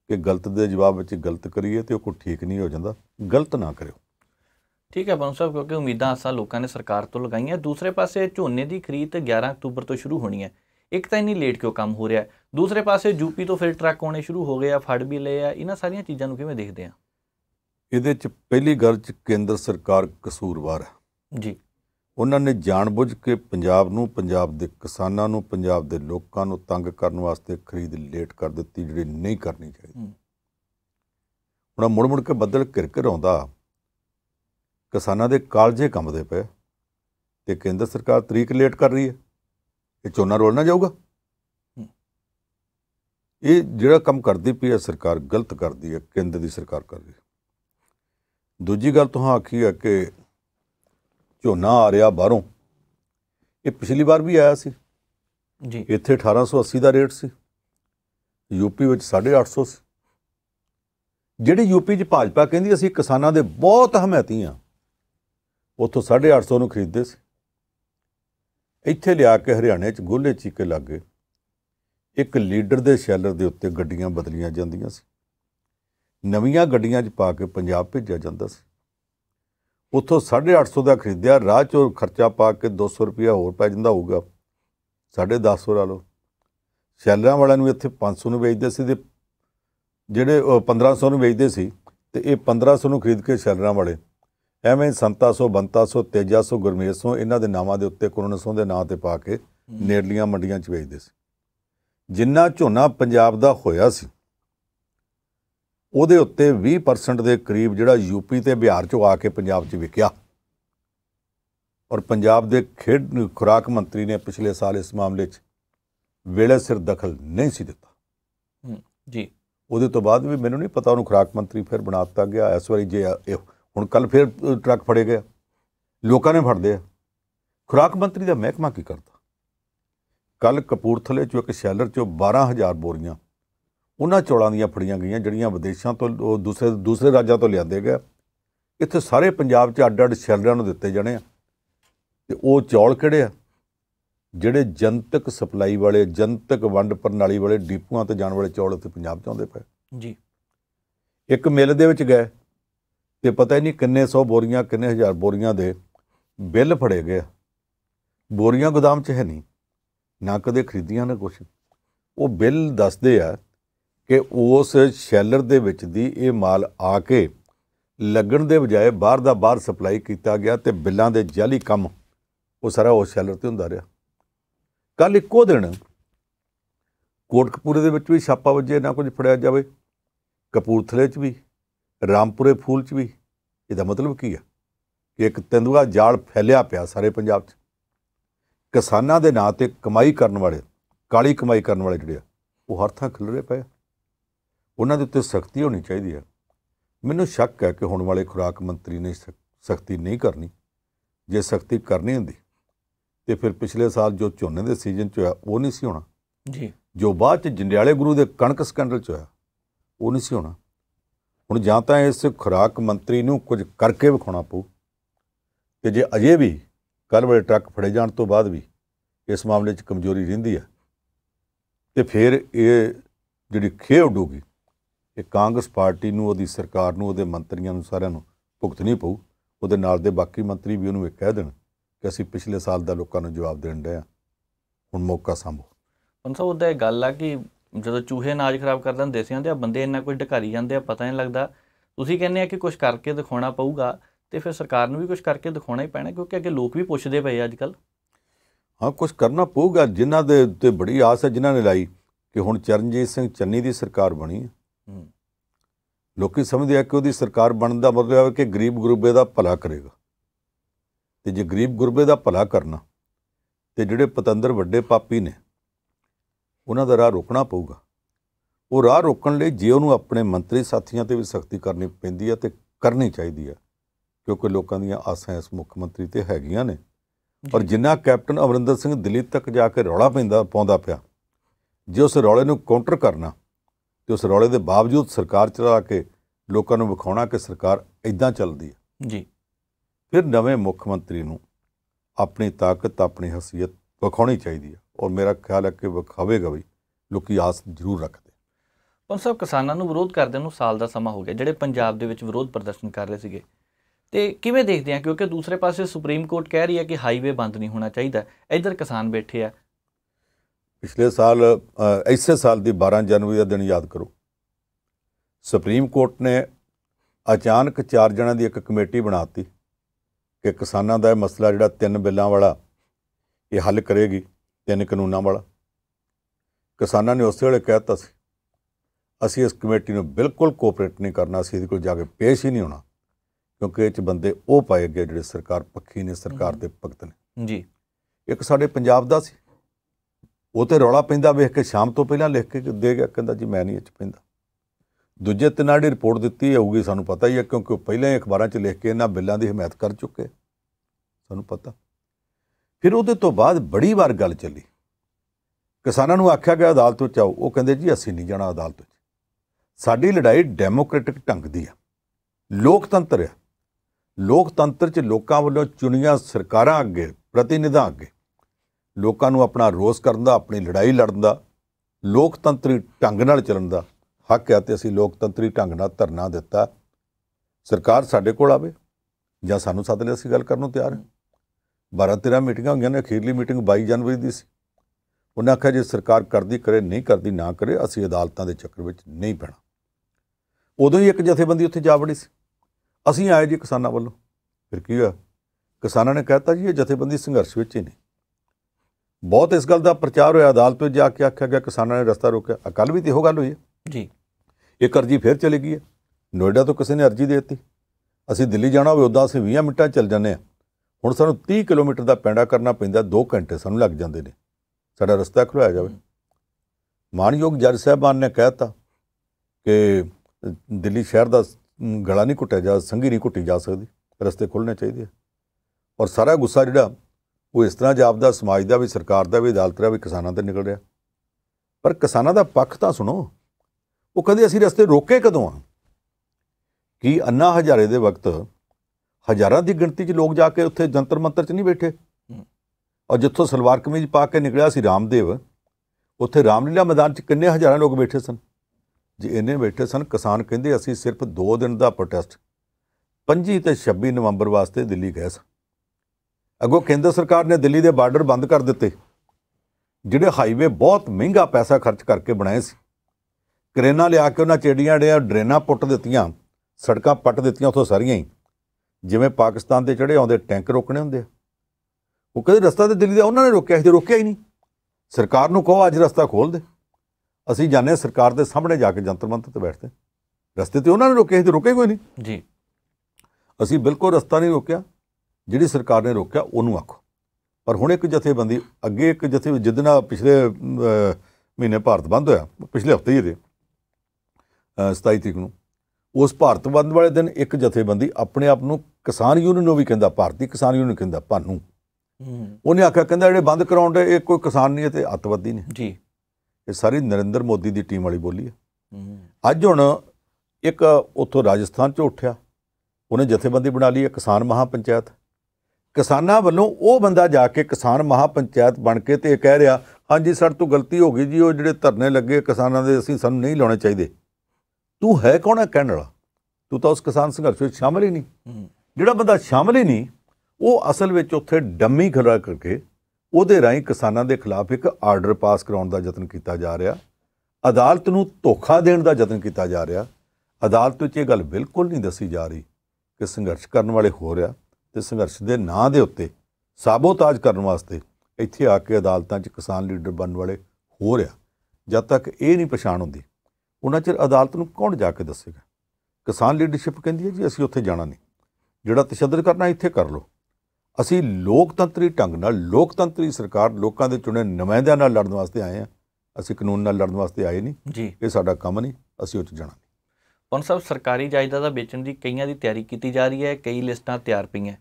ਕਿ ਗਲਤ ਦੇ ਜਵਾਬ ਵਿੱਚ ਗਲਤ ਕਰੀਏ ਤੇ ਉਹ ਕੋਈ ਠੀਕ ਨਹੀਂ ਹੋ ਜਾਂਦਾ ਗਲਤ ਨਾ ਕਰਿਓ ਠੀਕ ਹੈ ਬੰਸ ਸਾਹਿਬ ਕਿਉਂਕਿ ਉਮੀਦਾਂ ਆਸਾ ਲੋਕਾਂ ਨੇ ਸਰਕਾਰ ਤੋਂ ਲਗਾਈਆਂ ਦੂਸਰੇ ਪਾਸੇ ਝੋਨੇ ਦੀ ਖਰੀਦ 11 ਅਕਤੂਬਰ ਤੋਂ ਸ਼ੁਰੂ ਹੋਣੀ ਹੈ ਇੱਕ ਤਾਂ ਇਨੀ ਲੇਟ ਕਿਉਂ ਕੰਮ ਹੋ ਰਿਹਾ ਦੂਸਰੇ ਪਾਸੇ ਯੂਪੀ ਤੋਂ ਫਿਰ ਟਰੱਕ ਆਉਣੇ ਸ਼ੁਰੂ ਹੋ ਗਏ ਆ ਫੜ ਵੀ ਲਏ ਆ ਇਹਨਾਂ ਸਾਰੀਆਂ ਚੀਜ਼ਾਂ ਨੂੰ ਕਿਵੇਂ ਦੇਖਦੇ ਆ ਇਹਦੇ 'ਚ ਪਹਿਲੀ ਗੱਲ 'ਚ ਕੇਂਦਰ ਸਰਕਾਰ ਕਸੂਰਵਾਰ ਹੈ ਜੀ ਉਹਨਾਂ ਨੇ ਜਾਣਬੁੱਝ ਕੇ ਪੰਜਾਬ ਨੂੰ ਪੰਜਾਬ ਦੇ ਕਿਸਾਨਾਂ ਨੂੰ ਪੰਜਾਬ ਦੇ ਲੋਕਾਂ ਨੂੰ ਤੰਗ ਕਰਨ ਵਾਸਤੇ ਖਰੀਦ ਲੇਟ ਕਰ ਦਿੱਤੀ ਜਿਹੜੀ ਨਹੀਂ ਕਰਨੀ ਚਾਹੀਦੀ ਹੁਣ ਮੁੜ ਮੁੜ ਕੇ ਬੱਦਲ ਘਿਰ ਆਉਂਦਾ ਕਿਸਾਨਾਂ ਦੇ ਕਾਲਜੇ ਕੰਬਦੇ ਪਏ ਤੇ ਕੇਂਦਰ ਸਰਕਾਰ ਤਰੀਕ ਲੇਟ ਕਰ ਰਹੀ ਹੈ ਇਹ ਚੋਨਾ ਰੋਲ ਨਾ ਜਾਊਗਾ ਇਹ ਜਿਹੜਾ ਕੰਮ ਕਰਦੀ ਪਈ ਹੈ ਸਰਕਾਰ ਗਲਤ ਕਰਦੀ ਹੈ ਕੇਂਦਰ ਦੀ ਸਰਕਾਰ ਕਰ ਰਹੀ ਹੈ ਦੂਜੀ ਗੱਲ ਤੁਹਾਂ ਆਖੀ ਹੈ ਕਿ ਝੋਨਾ ਆ ਰਿਹਾ ਬਾਹਰੋਂ ਇਹ ਪਿਛਲੀ ਵਾਰ ਵੀ ਆਇਆ ਸੀ ਜੀ ਇੱਥੇ 1880 ਦਾ ਰੇਟ ਸੀ ਯੂਪੀ ਵਿੱਚ 850 ਸੀ ਜਿਹੜੀ ਯੂਪੀ 'ਚ ਭਾਜਪਾ ਕਹਿੰਦੀ ਅਸੀਂ ਕਿਸਾਨਾਂ ਦੇ ਬਹੁਤ ਹਮਾਇਤੀ ਆ ਉੱਥੋਂ 850 ਨੂੰ ਖਰੀਦਦੇ ਸੀ ਇੱਥੇ ਲਿਆ ਕੇ ਹਰਿਆਣੇ 'ਚ ਗੋਲੇ ਚੀਕੇ ਲੱਗੇ ਇੱਕ ਲੀਡਰ ਦੇ ਸ਼ੈਲਰ ਦੇ ਉੱਤੇ ਗੱਡੀਆਂ ਬਦਲੀਆਂ ਜਾਂਦੀਆਂ ਸੀ ਨਵੀਆਂ ਗੱਡੀਆਂ 'ਚ ਪਾ ਕੇ ਪੰਜਾਬ ਭੇਜਿਆ ਜਾਂਦਾ ਸੀ ਉੱਥੋਂ 850 ਦਾ ਖਰੀਦਿਆ ਰਾਹ 'ਚੋਂ ਖਰਚਾ ਪਾ ਕੇ 200 ਰੁਪਇਆ ਹੋਰ ਪੈ ਜਾਂਦਾ ਹੋਊਗਾ 1050 ਲਾ ਲਓ ਸ਼ੈਲਰਾਂ ਵਾਲਿਆਂ ਨੂੰ ਇੱਥੇ 500 ਨੂੰ ਵੇਚਦੇ ਸੀ ਤੇ ਜਿਹੜੇ 1500 ਨੂੰ ਵੇਚਦੇ ਸੀ ਤੇ ਇਹ 1500 ਨੂੰ ਖਰੀਦ ਕੇ ਸ਼ੈਲਰਾਂ ਵਾਲੇ ਐਵੇਂ ਸੰਤਾ ਸੋ ਬੰਤਾ ਸੋ ਤੇਜਾ ਸੋ ਗੁਰਮੇਸ਼ ਸੋ ਇਹਨਾਂ ਦੇ ਨਾਵਾਂ ਦੇ ਉੱਤੇ ਕਰੋਨਾ ਦੇ ਨਾਂ ਤੇ ਪਾ ਕੇ ਨੇੜਲੀਆਂ ਮੰਡੀਆਂ 'ਚ ਵੇਚਦੇ ਸੀ ਜਿੰਨਾ ਝੋਨਾ ਪੰਜਾਬ ਦਾ ਹੋਇਆ ਸੀ ਉਹਦੇ ਉੱਤੇ 20% ਦੇ ਕਰੀਬ ਜਿਹੜਾ ਯੂਪੀ ਤੇ ਬਿਹਾਰ ਚੋਂ ਆ ਕੇ ਪੰਜਾਬ 'ਚ ਵਿਕਿਆ ਔਰ ਪੰਜਾਬ ਦੇ ਖੇਡ ਖੁਰਾਕ ਮੰਤਰੀ ਨੇ ਪਿਛਲੇ ਸਾਲ ਇਸ ਮਾਮਲੇ 'ਚ ਵੇਲੇ ਸਿਰ ਦਖਲ ਨਹੀਂ ਸੀ ਦਿੱਤਾ ਜੀ ਉਹਦੇ ਤੋਂ ਬਾਅਦ ਵੀ ਮੈਨੂੰ ਨਹੀਂ ਪਤਾ ਉਹਨੂੰ ਖੁਰਾਕ ਮੰਤਰੀ ਫਿਰ ਬਣਾ ਦਿੱਤਾ ਗਿਆ ਇਸ ਵਾਰੀ ਜੇ ਹੁਣ ਕੱਲ ਫਿਰ ਟਰੱਕ ਫੜੇ ਗਿਆ ਲੋਕਾਂ ਨੇ ਫੜਦੇ ਆ ਖੁਰਾਕ ਮੰਤਰੀ ਦਾ ਮਹਿਕਮਾ ਕੀ ਕਰਦਾ ਕੱਲ ਕਪੂਰਥਲੇ ਚੋਂ ਇੱਕ ਸ਼ੈਲਰ ਚੋਂ 12000 ਬੋਰੀਆਂ ਉਹਨਾਂ ਚੋਲਾਂ ਦੀਆਂ ਫੜੀਆਂ ਗਈਆਂ ਜਿਹੜੀਆਂ ਵਿਦੇਸ਼ਾਂ ਤੋਂ ਉਹ ਦੂਸਰੇ ਦੂਸਰੇ ਰਾਜਾਂ ਤੋਂ ਲਿਆਦੇ ਗਏ ਇੱਥੇ ਸਾਰੇ ਪੰਜਾਬ 'ਚ ਅੱਡ-ਅੱਡ ਸ਼ੈਲਰਾਂ ਨੂੰ ਦਿੱਤੇ ਜਾਣੇ ਆ ਤੇ ਉਹ ਚੌਲ ਕਿਹੜੇ ਆ ਜਿਹੜੇ ਜਨਤਕ ਸਪਲਾਈ ਵਾਲੇ ਜਨਤਕ ਵੰਡ ਪ੍ਰਣਾਲੀ ਵਾਲੇ ਡੀਪੂਆਂ ਤੇ ਜਾਣ ਵਾਲੇ ਚੌਲ ਉੱਥੇ ਪੰਜਾਬ 'ਚ ਆਉਂਦੇ ਪਏ ਜੀ ਇੱਕ ਮਿਲ ਦੇ ਵਿੱਚ ਗਏ ਤੇ ਪਤਾ ਹੀ ਨਹੀਂ ਕਿੰਨੇ 100 ਬੋਰੀਆਂ ਕਿੰਨੇ ਹਜ਼ਾਰ ਬੋਰੀਆਂ ਦੇ ਬਿੱਲ ਫੜੇ ਗਏ ਬੋਰੀਆਂ ਗੋਦਾਮ 'ਚ ਹੈ ਨਹੀਂ ਨਾ ਕਦੇ ਖਰੀਦੀਆਂ ਨਾ ਕੁਛ ਉਹ ਬਿੱਲ ਦੱਸਦੇ ਆ ਕਿ ਉਸ ਸ਼ੈਲਰ ਦੇ ਵਿੱਚ ਦੀ ਇਹ ਮਾਲ ਆ ਕੇ ਲੱਗਣ ਦੇ ਬਜਾਏ ਬਾਹਰ ਦਾ ਬਾਹਰ ਸਪਲਾਈ ਕੀਤਾ ਗਿਆ ਤੇ ਬਿੱਲਾਂ ਦੇ ਜਾਲੀ ਕੰਮ ਉਹ ਸਾਰਾ ਉਸ ਸ਼ੈਲਰ ਤੇ ਹੁੰਦਾ ਰਿਹਾ ਕੱਲ ਇੱਕੋ ਦਿਨ ਕੋਟਕਪੂਰੇ ਦੇ ਵਿੱਚ ਵੀ ਛਾਪਾ ਵੱਜੇ ਨਾ ਕੁਝ ਫੜਿਆ ਜਾਵੇ ਕਪੂਰਥਲੇ 'ਚ ਵੀ ਰਾਮਪੁਰੇ ਫੂਲ 'ਚ ਵੀ ਇਹਦਾ ਮਤਲਬ ਕੀ ਆ ਕਿ ਇੱਕ ਤੰਦੂਆ ਜਾਲ ਫੈਲਿਆ ਪਿਆ ਸਾਰੇ ਪੰਜਾਬ 'ਚ ਕਿਸਾਨਾਂ ਦੇ ਨਾਂ ਤੇ ਕਮਾਈ ਕਰਨ ਵਾਲੇ ਕਾਲੀ ਕਮਾਈ ਕਰਨ ਵਾਲੇ ਜਿਹੜੇ ਉਹ ਹਰ ਥਾਂ ਖਿਲਰੇ ਪਏ ਉਹਨਾਂ ਦੇ ਉੱਤੇ ਸਖਤੀ ਹੋਣੀ ਚਾਹੀਦੀ ਹੈ ਮੈਨੂੰ ਸ਼ੱਕ ਹੈ ਕਿ ਹੁਣ ਵਾਲੇ ਖੁਰਾਕ ਮੰਤਰੀ ਨੇ ਸਖਤੀ ਨਹੀਂ ਕਰਨੀ ਜੇ ਸਖਤੀ ਕਰਨੀ ਹੁੰਦੀ ਤੇ ਫਿਰ ਪਿਛਲੇ ਸਾਲ ਜੋ ਝੋਨੇ ਦੇ ਸੀਜ਼ਨ 'ਚ ਹੋਇਆ ਉਹ ਨਹੀਂ ਸੀ ਹੋਣਾ ਜੀ ਜੋ ਬਾਅਦ 'ਚ ਜੰਡਿਆਲੇ ਗੁਰੂ ਦੇ ਕਣਕ ਸਕੈਂਡਲ 'ਚ ਹੋਇਆ ਉਹ ਨਹੀਂ ਸੀ ਹੋਣਾ ਹੁਣ ਜਾਂ ਤਾਂ ਇਸ ਖੁਰਾਕ ਮੰਤਰੀ ਨੂੰ ਕੁਝ ਕਰਕੇ ਵਿਖਾਉਣਾ ਪਊ ਤੇ ਜੇ ਅਜੇ ਵੀ ਕੱਲ ਵਾਲੇ ਟਰੱਕ ਫੜੇ ਜਾਣ ਤੋਂ ਬਾਅਦ ਵੀ ਇਸ ਮਾਮਲੇ 'ਚ ਕਮਜ਼ੋਰੀ ਰਹਿੰਦੀ ਹੈ ਤੇ ਫਿਰ ਇਹ ਜਿਹੜੀ ਖੇਡ ਉਡੂਗੀ ਕਿ ਕਾਂਗਰਸ ਪਾਰਟੀ ਨੂੰ ਉਹਦੀ ਸਰਕਾਰ ਨੂੰ ਉਹਦੇ ਮੰਤਰੀਆਂ ਨੂੰ ਸਾਰਿਆਂ ਨੂੰ ਭੁਗਤਣੀ ਪਊ ਉਹਦੇ ਨਾਲ ਦੇ ਬਾਕੀ ਮੰਤਰੀ ਵੀ ਉਹਨੂੰ ਇਹ ਕਹਿ ਦੇਣ ਕਿ ਅਸੀਂ ਪਿਛਲੇ ਸਾਲ ਦਾ ਲੋਕਾਂ ਨੂੰ ਜਵਾਬ ਦੇਣ ਦੇ ਆ ਹੁਣ ਮੌਕਾ ਸੰਭੋ ਪੰਸਾ ਉਹਦਾ ਇਹ ਗੱਲ ਆ ਕਿ ਜਦੋਂ ਚੂਹੇ ਨਾਜ ਖਰਾਬ ਕਰ ਦਿੰਦੇ ਸੀ ਆਂਦੇ ਆ ਬੰਦੇ ਇੰਨਾ ਕੁਝ ਢਕਾਰੀ ਜਾਂਦੇ ਆ ਪਤਾ ਨਹੀਂ ਲੱਗਦਾ ਤੁਸੀਂ ਕਹਿੰਦੇ ਆ ਕਿ ਕੁਝ ਕਰਕੇ ਦਿਖਾਉਣਾ ਪਊਗਾ ਤੇ ਫਿਰ ਸਰਕਾਰ ਨੂੰ ਵੀ ਕੁਝ ਕਰਕੇ ਦਿਖਾਉਣਾ ਹੀ ਪੈਣਾ ਕਿਉਂਕਿ ਅੱਗੇ ਲੋਕ ਵੀ ਪੁੱਛਦੇ ਪਏ ਅੱਜ ਕੱਲ ਹਾਂ ਕੁਝ ਕਰਨਾ ਪਊਗਾ ਜਿਨ੍ਹਾਂ ਦੇ ਉੱਤੇ ਬੜੀ ਆਸ ਹੈ ਜਿਨ੍ਹਾਂ ਨੇ ਲਾਈ ਕਿ ਹੁਣ ਚਰਨਜੀਤ ਸਿੰਘ ਚੰਨੀ ਦੀ ਸਰਕਾਰ ਬਣੀ ਲੋਕੀ ਸਮਝਦੇ ਆ ਕਿ ਉਹਦੀ ਸਰਕਾਰ ਬਣਨ ਦਾ ਮਤਲਬ ਹੈ ਕਿ ਗਰੀਬ ਗੁਰਬੇ ਦਾ ਭਲਾ ਕਰੇਗਾ ਤੇ ਜੇ ਗਰੀਬ ਗੁਰਬੇ ਦਾ ਭਲਾ ਕਰਨਾ ਤੇ ਜਿਹੜੇ ਪਤੰਦਰ ਵੱਡੇ ਪਾਪੀ ਨੇ ਉਹਨਾਂ ਦਾ ਰਾਹ ਰੋਕਣਾ ਪਊਗਾ ਉਹ ਰਾਹ ਰੋਕਣ ਲਈ ਜੇ ਉਹਨੂੰ ਆਪਣੇ ਮੰਤਰੀ ਸਾਥੀਆਂ ਤੇ ਵੀ ਸਖਤੀ ਕਰਨੀ ਪੈਂਦੀ ਹੈ ਤੇ ਕਰਨੀ ਚਾਹੀਦੀ ਹੈ ਕਿਉਂਕਿ ਲੋਕਾਂ ਦੀਆਂ ਆਸਾਂ ਇਸ ਮੁੱਖ ਮੰਤਰੀ ਤੇ ਹੈਗੀਆਂ ਨੇ ਔਰ ਜਿੰਨਾ ਕੈਪਟਨ ਅਮਰਿੰਦਰ ਸਿੰਘ ਦਿੱਲੀ ਤੱਕ ਜਾ ਕੇ ਰੌਲਾ ਪੈਂਦਾ ਪਾਉਂਦਾ ਪਿਆ ਜੇ ਉਸ ਰੌਲੇ ਨੂੰ ਕਾਊਂਟਰ ਕਰਨਾ ਤੇ ਉਸ ਰੌਲੇ ਦੇ ਬਾਵਜੂਦ ਸਰਕਾਰ ਚਲਾ ਕੇ ਲੋਕਾਂ ਨੂੰ ਵਿਖਾਉਣਾ ਕਿ ਸਰਕਾਰ ਇਦਾਂ ਚੱਲਦੀ ਹੈ ਜੀ ਫਿਰ ਨਵੇਂ ਮੁੱਖ ਮੰਤਰੀ ਨੂੰ ਆਪਣੀ ਤਾਕਤ ਆਪਣੀ ਹਸੀਅਤ ਵਿਖਾਉਣੀ ਚਾਹੀਦੀ ਹੈ ਔਰ ਮੇਰਾ ਖਿਆਲ ਹੈ ਕਿ ਵਿਖਾਵੇਗਾ ਵੀ ਲੋਕੀ ਆਸ ਜ਼ਰੂਰ ਰੱਖਦੇ ਪਰ ਸਭ ਕਿਸਾਨਾਂ ਨੂੰ ਵਿਰੋਧ ਕਰਦੇ ਨੂੰ ਸਾਲ ਦਾ ਸਮਾਂ ਹੋ ਗਿਆ ਜਿਹੜੇ ਪੰਜਾਬ ਦੇ ਵਿੱਚ ਵਿਰੋਧ ਪ੍ਰਦਰਸ਼ਨ ਕਰ ਰਹੇ ਸੀਗੇ ਤੇ ਕਿਵੇਂ ਦੇਖਦੇ ਆ ਕਿਉਂਕਿ ਦੂਸਰੇ ਪਾਸੇ ਸੁਪਰੀਮ ਕੋਰਟ ਕਹਿ ਰਹੀ ਹੈ ਕਿ ਹਾਈਵੇ ਬੰਦ ਨਹੀਂ ਹੋਣਾ ਚਾਹੀਦਾ ਇੱਧਰ ਕਿਸਾਨ ਬੈਠੇ ਆ ਪਿਛਲੇ ਸਾਲ ਇਸੇ ਸਾਲ ਦੀ 12 ਜਨਵਰੀ ਦਾ ਦਿਨ ਯਾਦ ਕਰੋ ਸੁਪਰੀਮ ਕੋਰਟ ਨੇ ਅਚਾਨਕ ਚਾਰ ਜਣਾਂ ਦੀ ਇੱਕ ਕਮੇਟੀ ਬਣਾਤੀ ਕਿ ਕਿਸਾਨਾਂ ਦਾ ਇਹ ਮਸਲਾ ਜਿਹੜਾ ਤਿੰਨ ਬਿੱਲਾਂ ਵਾਲਾ ਇਹ ਹੱਲ ਕਰੇਗੀ ਤਿੰਨ ਕਾਨੂੰਨਾਂ ਵਾਲਾ ਕਿਸਾਨਾਂ ਨੇ ਉਸੇ ਵੇਲੇ ਕਹਿਤਾ ਸੀ ਅਸੀਂ ਇਸ ਕਮੇਟੀ ਨੂੰ ਬਿਲਕੁਲ ਕੋਆਪਰੇਟ ਨਹੀਂ ਕਰਨਾ ਸੀ ਇਹਦੇ ਕੋਲ ਜਾ ਕੇ ਪੇਸ਼ ਹੀ ਨਹੀਂ ਹੋਣਾ ਕਿਉਂਕਿ ਇਹ ਚ ਬੰਦੇ ਉਹ ਪਾਏ ਗਏ ਜਿਹੜੇ ਸਰਕਾਰ ਪੱਖੀ ਨੇ ਸਰਕਾਰ ਦੇ ਭਗਤ ਨੇ ਜੀ ਇੱਕ ਸਾਡੇ ਪੰਜਾਬ ਦਾ ਸੀ ਉਹ ਤੇ ਰੌਲਾ ਪੈਂਦਾ ਵੇਖ ਕੇ ਸ਼ਾਮ ਤੋਂ ਪਹਿਲਾਂ ਲਿਖ ਕੇ ਦੇ ਗਿਆ ਕਹਿੰਦਾ ਜੀ ਮੈਂ ਨਹੀਂ ਇੱਥੇ ਪੈਂਦਾ ਦੂਜੇ ਤਿਨਾੜੀ ਰਿਪੋਰਟ ਦਿੱਤੀ ਆਊਗੀ ਸਾਨੂੰ ਪਤਾ ਹੀ ਹੈ ਕਿਉਂਕਿ ਉਹ ਪਹਿਲਾਂ ਹੀ ਅਖਬਾਰਾਂ 'ਚ ਲਿਖ ਕੇ ਇਹਨਾਂ ਬਿੱਲਾਂ ਦੀ ਹਮਾਇਤ ਕਰ ਚੁੱਕੇ ਸਾਨੂੰ ਪਤਾ ਫਿਰ ਉਹਦੇ ਤੋਂ ਬਾਅਦ ਬੜੀ ਵਾਰ ਗੱਲ ਚੱਲੀ ਕਿਸਾਨਾਂ ਨੂੰ ਆਖਿਆ ਗਿਆ ਅਦਾਲਤ ਵਿੱਚ ਆਓ ਉਹ ਕਹਿੰਦੇ ਜੀ ਅਸੀਂ ਨਹੀਂ ਜਾਣਾ ਅਦਾਲਤ ਵਿੱਚ ਸਾਡੀ ਲੜਾਈ ਡੈਮੋਕ੍ਰੈਟਿਕ ਢੰਗ ਦੀ ਆ ਲੋਕਤੰਤਰ ਆ ਲੋਕਤੰਤਰ 'ਚ ਲੋਕਾਂ ਵੱਲੋਂ ਚੁਣੀਆਂ ਸਰਕਾਰਾਂ ਅੱਗੇ ਪ੍ਰਤੀਨਿਧਾਂ ਅੱਗੇ ਲੋਕਾਂ ਨੂੰ ਆਪਣਾ ਰੋਸ ਕਰਨ ਦਾ ਆਪਣੀ ਲੜਾਈ ਲੜਨ ਦਾ ਲੋਕਤੰਤਰੀ ਢੰਗ ਨਾਲ ਚੱਲਣ ਦਾ ਹੱਕ ਹੈ ਤੇ ਅਸੀਂ ਲੋਕਤੰਤਰੀ ਢੰਗ ਨਾਲ ਧਰਨਾ ਦਿੱਤਾ ਸਰਕਾਰ ਸਾਡੇ ਕੋਲ ਆਵੇ ਜਾਂ ਸਾਨੂੰ ਸੱਦ ਲੈ ਅਸੀਂ ਗੱਲ ਕਰਨ ਨੂੰ ਤਿਆਰ ਹਾਂ 12 13 ਮੀਟਿੰਗਾਂ ਹੋਈਆਂ ਨੇ ਅਖੀਰਲੀ ਮੀਟਿੰਗ 22 ਜਨਵਰੀ ਦੀ ਸੀ ਉਹਨਾਂ ਆਖਿਆ ਜੇ ਸਰਕਾਰ ਕਰਦੀ ਕਰੇ ਨਹੀਂ ਕਰਦੀ ਨਾ ਕਰੇ ਅਸੀਂ ਅਦਾਲਤਾਂ ਦੇ ਚੱਕਰ ਵਿੱਚ ਨਹੀਂ ਪੈਣਾ ਉਦੋਂ ਹੀ ਇੱਕ ਜਥੇਬੰਦੀ ਉੱਥੇ ਜਾ ਵੜੀ ਸੀ ਅਸੀਂ ਆਏ ਜੀ ਕਿਸਾਨਾਂ ਵੱਲੋਂ ਫਿਰ ਕੀ ਹੋਇਆ ਕਿਸਾਨਾਂ ਨੇ ਕਹਿਤਾ ਜੀ ਇਹ ਜਥੇਬੰਦੀ ਸੰਘਰਸ਼ ਵਿੱਚ ਹੀ ਨਹੀਂ ਬਹੁਤ ਇਸ ਗੱਲ ਦਾ ਪ੍ਰਚਾਰ ਹੋਇਆ ਅਦਾਲਤ ਵਿੱਚ ਜਾ ਕੇ ਆਖਿਆ ਗਿਆ ਕਿਸਾਨਾਂ ਨੇ ਰਸਤਾ ਰੋਕਿਆ ਅਕਲ ਵੀ ਤੇ ਇਹੋ ਗੱਲ ਹੋਈ ਹੈ ਜੀ ਇੱਕ ਅਰਜੀ ਫੇਰ ਚਲੀ ਗਈ ਹੈ ਨੋਇਡਾ ਤੋਂ ਕਿਸੇ ਨੇ ਅਰਜੀ ਦੇ ਦਿੱਤੀ ਅਸੀਂ ਦਿੱਲੀ ਜਾਣਾ ਹੋਵੇ ਉਦਾਂ ਅਸੀਂ 20 ਮਿੰਟਾਂ ਚੱਲ ਜਾਂਦੇ ਆ ਹੁਣ ਸਾਨੂੰ 30 ਕਿਲੋਮੀਟਰ ਦਾ ਪੈਂਡਾ ਕਰਨਾ ਪੈਂਦਾ 2 ਘੰਟੇ ਸਾਨੂੰ ਲੱਗ ਜਾਂਦੇ ਨੇ ਸਾਡਾ ਰਸਤਾ ਖੁਲਾਇਆ ਜਾਵੇ ਮਾਨਯੋਗ ਜੱਜ ਸਾਹਿਬਾਨ ਨੇ ਕਹਿਤਾ ਕਿ ਦਿੱਲੀ ਸ਼ਹਿਰ ਦਾ ਗਲਾ ਨਹੀਂ ਘੁੱਟਿਆ ਜਾ ਸੰਗੀ ਨਹੀਂ ਘੁੱਟੀ ਜਾ ਸਕਦੀ ਰਸਤੇ ਖੁੱਲਣੇ ਚਾਹੀਦੇ ਔਰ ਸਾਰਾ ਗੁੱਸਾ ਜਿਹੜਾ ਉਹ ਇਸ ਤਰ੍ਹਾਂ ਜਾਪਦਾ ਸਮਾਜ ਦਾ ਵੀ ਸਰਕਾਰ ਦਾ ਵੀ ਅਦਾਲਤ ਦਾ ਵੀ ਕਿਸਾਨਾਂ ਤੇ ਨਿਕਲ ਰਿਹਾ ਪਰ ਕਿਸਾਨਾਂ ਦਾ ਪੱਖ ਤਾਂ ਸੁਣੋ ਉਹ ਕਹਿੰਦੇ ਅਸੀਂ ਰਸਤੇ ਰੋਕੇ ਕਦੋਂ ਆ ਕੀ ਅੰਨਾ ਹਜ਼ਾਰੇ ਦੇ ਵਕਤ ਹਜ਼ਾਰਾਂ ਦੀ ਗਿਣਤੀ 'ਚ ਲੋਕ ਜਾ ਕੇ ਉੱਥੇ ਜੰਤਰ ਮੰਤਰ 'ਚ ਨਹੀਂ ਬੈਠੇ ਔਰ ਜਿੱਥੋਂ ਸਲਵਾਰ ਕਮੀਜ਼ ਪਾ ਕੇ ਨਿਕਲਿਆ ਸੀ ਰਾਮਦੇਵ ਉੱਥੇ ਰਾਮਲੀਲਾ ਮੈਦਾਨ 'ਚ ਕਿੰਨੇ ਹਜ਼ਾਰਾਂ ਲੋਕ ਬੈਠੇ ਸਨ ਜੇ ਇੰਨੇ ਬੈਠੇ ਸਨ ਕਿਸਾਨ ਕਹਿੰਦੇ ਅਸੀਂ ਸਿਰਫ 2 ਦਿਨ ਦਾ ਪ੍ਰੋਟੈਸਟ 25 ਤੇ 26 ਨਵੰਬਰ ਵਾਸਤੇ ਦਿੱਲੀ ਗਏ ਸਨ ਅਗੋ ਕੇਂਦਰ ਸਰਕਾਰ ਨੇ ਦਿੱਲੀ ਦੇ ਬਾਰਡਰ ਬੰਦ ਕਰ ਦਿੱਤੇ ਜਿਹੜੇ ਹਾਈਵੇ ਬਹੁਤ ਮਹਿੰਗਾ ਪੈਸਾ ਖਰਚ ਕਰਕੇ ਬਣਾਏ ਸੀ ਕਰੇਨਾ ਲਿਆ ਕੇ ਉਹਨਾਂ ਚੇੜੀਆਂ ਜਿਹੜੀਆਂ ਡਰੇਨਾ ਪੁੱਟ ਦਿੱਤੀਆਂ ਸੜਕਾਂ ਪੱਟ ਦਿੱਤੀਆਂ ਉਥੋਂ ਸਾਰੀਆਂ ਹੀ ਜਿਵੇਂ ਪਾਕਿਸਤਾਨ ਦੇ ਚੜੇ ਆਉਂਦੇ ਟੈਂਕ ਰੋਕਣੇ ਹੁੰਦੇ ਉਹ ਕਹਿੰਦੇ ਰਸਤਾ ਤੇ ਦਿੱਲੀ ਦਾ ਉਹਨਾਂ ਨੇ ਰੋਕਿਆ ਸੀ ਰੋਕਿਆ ਹੀ ਨਹੀਂ ਸਰਕਾਰ ਨੂੰ ਕਹੋ ਅੱਜ ਰਸਤਾ ਖੋਲ ਦੇ ਅਸੀਂ ਜਾਣੇ ਸਰਕਾਰ ਦੇ ਸਾਹਮਣੇ ਜਾ ਕੇ ਜੰਤਰ ਮੰਤਰ ਤੇ ਬੈਠਦੇ ਰਸਤੇ ਤੇ ਉਹਨਾਂ ਨੇ ਰੋਕਿਆ ਸੀ ਤੇ ਰੁਕੇ ਕੋਈ ਨਹੀਂ ਜੀ ਅਸੀਂ ਬਿਲਕੁਲ ਰਸਤਾ ਨਹੀਂ ਰੋਕਿਆ ਜਿਹੜੀ ਸਰਕਾਰ ਨੇ ਰੋਕਿਆ ਉਹਨੂੰ ਆਖੋ ਪਰ ਹੁਣ ਇੱਕ ਜਥੇਬੰਦੀ ਅੱਗੇ ਇੱਕ ਜਥੇ ਜਿੱਦਣਾ ਪਿਛਲੇ ਮਹੀਨੇ ਭਾਰਤ ਬੰਦ ਹੋਇਆ ਪਿਛਲੇ ਹਫਤੇ ਹੀ ਦੇ 27 ਤਰੀਕ ਨੂੰ ਉਸ ਭਾਰਤ ਬੰਦ ਵਾਲੇ ਦਿਨ ਇੱਕ ਜਥੇਬੰਦੀ ਆਪਣੇ ਆਪ ਨੂੰ ਕਿਸਾਨ ਯੂਨੀਅਨ ਨੂੰ ਵੀ ਕਹਿੰਦਾ ਭਾਰਤੀ ਕਿਸਾਨ ਯੂਨੀਅਨ ਕਹਿੰਦਾ ਭਾਨੂੰ ਉਹਨੇ ਆਖਿਆ ਕਹਿੰਦਾ ਜਿਹੜੇ ਬੰਦ ਕਰਾਉਣ ਦੇ ਇਹ ਕੋਈ ਕਿਸਾਨ ਨਹੀਂ ਤੇ ਅਤਵਾਦੀ ਨਹੀਂ ਜੀ ਇਹ ਸਾਰੀ ਨਰਿੰਦਰ ਮੋਦੀ ਦੀ ਟੀਮ ਵਾਲੀ ਬੋਲੀ ਹੈ ਅੱਜ ਹੁਣ ਇੱਕ ਉੱਥੋਂ ਰਾਜਸਥਾਨ ਚੋਂ ਉੱਠਿਆ ਉਹਨੇ ਜਥੇਬੰਦੀ ਬਣਾ ਲਈ ਕਿਸਾਨ ਮਹਾਪੰਚਾਇਤ ਕਿਸਾਨਾਂ ਵੱਲੋਂ ਉਹ ਬੰਦਾ ਜਾ ਕੇ ਕਿਸਾਨ ਮਹਾਪੰਚਾਇਤ ਬਣ ਕੇ ਤੇ ਕਹਿ ਰਿਹਾ ਹਾਂਜੀ ਸਰ ਤੋਂ ਗਲਤੀ ਹੋ ਗਈ ਜੀ ਉਹ ਜਿਹੜੇ ਧਰਨੇ ਲੱਗੇ ਕਿਸਾਨਾਂ ਦੇ ਅਸੀਂ ਸਾਨੂੰ ਨਹੀਂ ਲਾਉਣੇ ਚਾਹੀਦੇ ਤੂੰ ਹੈ ਕੌਣ ਹੈ ਕਹਿਣ ਵਾਲਾ ਤੂੰ ਤਾਂ ਉਸ ਕਿਸਾਨ ਸੰਘਰਸ਼ ਵਿੱਚ ਸ਼ਾਮਲ ਹੀ ਨਹੀਂ ਜਿਹੜਾ ਬੰਦਾ ਸ਼ਾਮਲ ਹੀ ਨਹੀਂ ਉਹ ਅਸਲ ਵਿੱਚ ਉੱਥੇ ਡੰਮੀ ਖੜਾ ਕਰਕੇ ਉਹਦੇ ਰਾਹੀਂ ਕਿਸਾਨਾਂ ਦੇ ਖਿਲਾਫ ਇੱਕ ਆਰਡਰ ਪਾਸ ਕਰਾਉਣ ਦਾ ਯਤਨ ਕੀਤਾ ਜਾ ਰਿਹਾ ਅਦਾਲਤ ਨੂੰ ਧੋਖਾ ਦੇਣ ਦਾ ਯਤਨ ਕੀਤਾ ਜਾ ਰਿਹਾ ਅਦਾਲਤ ਵਿੱਚ ਇਹ ਗੱਲ ਬਿਲਕੁਲ ਨਹੀਂ ਦੱਸੀ ਜਾ ਰਹੀ ਕਿ ਸੰਘਰਸ਼ ਕਰਨ ਵਾਲੇ ਹੋ ਰਿਹਾ ਤੇ ਸੰਘਰਸ਼ ਦੇ ਨਾਂ ਦੇ ਉੱਤੇ ਸਾਬੋਤਾਜ ਕਰਨ ਵਾਸਤੇ ਇੱਥੇ ਆ ਕੇ ਅਦਾਲਤਾਂ 'ਚ ਕਿਸਾਨ ਲੀਡਰ ਬਣਨ ਵਾਲੇ ਹੋ ਰਿਹਾ ਜਦ ਤੱਕ ਇਹ ਨਹੀਂ ਪਛਾਣ ਹੁੰਦੀ ਉਹਨਾਂ 'ਚ ਅਦਾਲਤ ਨੂੰ ਕੌਣ ਜਾ ਕੇ ਦੱਸੇਗਾ ਕਿਸਾਨ ਲੀਡਰਸ਼ਿਪ ਕਹਿੰਦੀ ਹੈ ਜੀ ਅਸੀਂ ਉੱਥੇ ਜਾਣਾ ਨਹੀਂ ਜਿਹੜਾ ਤਸ਼ੱਦਦ ਕਰਨਾ ਇੱਥੇ ਕਰ ਲਓ ਅਸੀਂ ਲੋਕਤੰਤਰੀ ਢੰਗ ਨਾਲ ਲੋਕਤੰਤਰੀ ਸਰਕਾਰ ਲੋਕਾਂ ਦੇ ਚੁਣੇ ਨੁਮਾਇੰਦਿਆਂ ਨਾਲ ਲੜਨ ਵਾਸਤੇ ਆਏ ਆ ਅਸੀਂ ਕਾਨੂੰਨ ਨਾਲ ਲੜਨ ਵਾਸਤੇ ਆਏ ਨਹੀਂ ਜੀ ਇਹ ਸਾਡਾ ਕੰਮ ਨਹੀਂ ਅਸੀਂ ਉੱਥੇ ਜਾਣਾ ਨਹੀਂ ਪਨ ਸਰਕਾਰੀ ਜਾਇਦਾਦਾਂ ਦਾ ਵੇਚਣ ਦੀ ਕਈਆਂ ਦੀ ਤਿਆਰੀ ਕੀਤੀ ਜਾ ਰਹੀ ਹੈ ਕਈ ਲਿਸਟਾਂ ਤਿਆਰ ਪਈਆਂ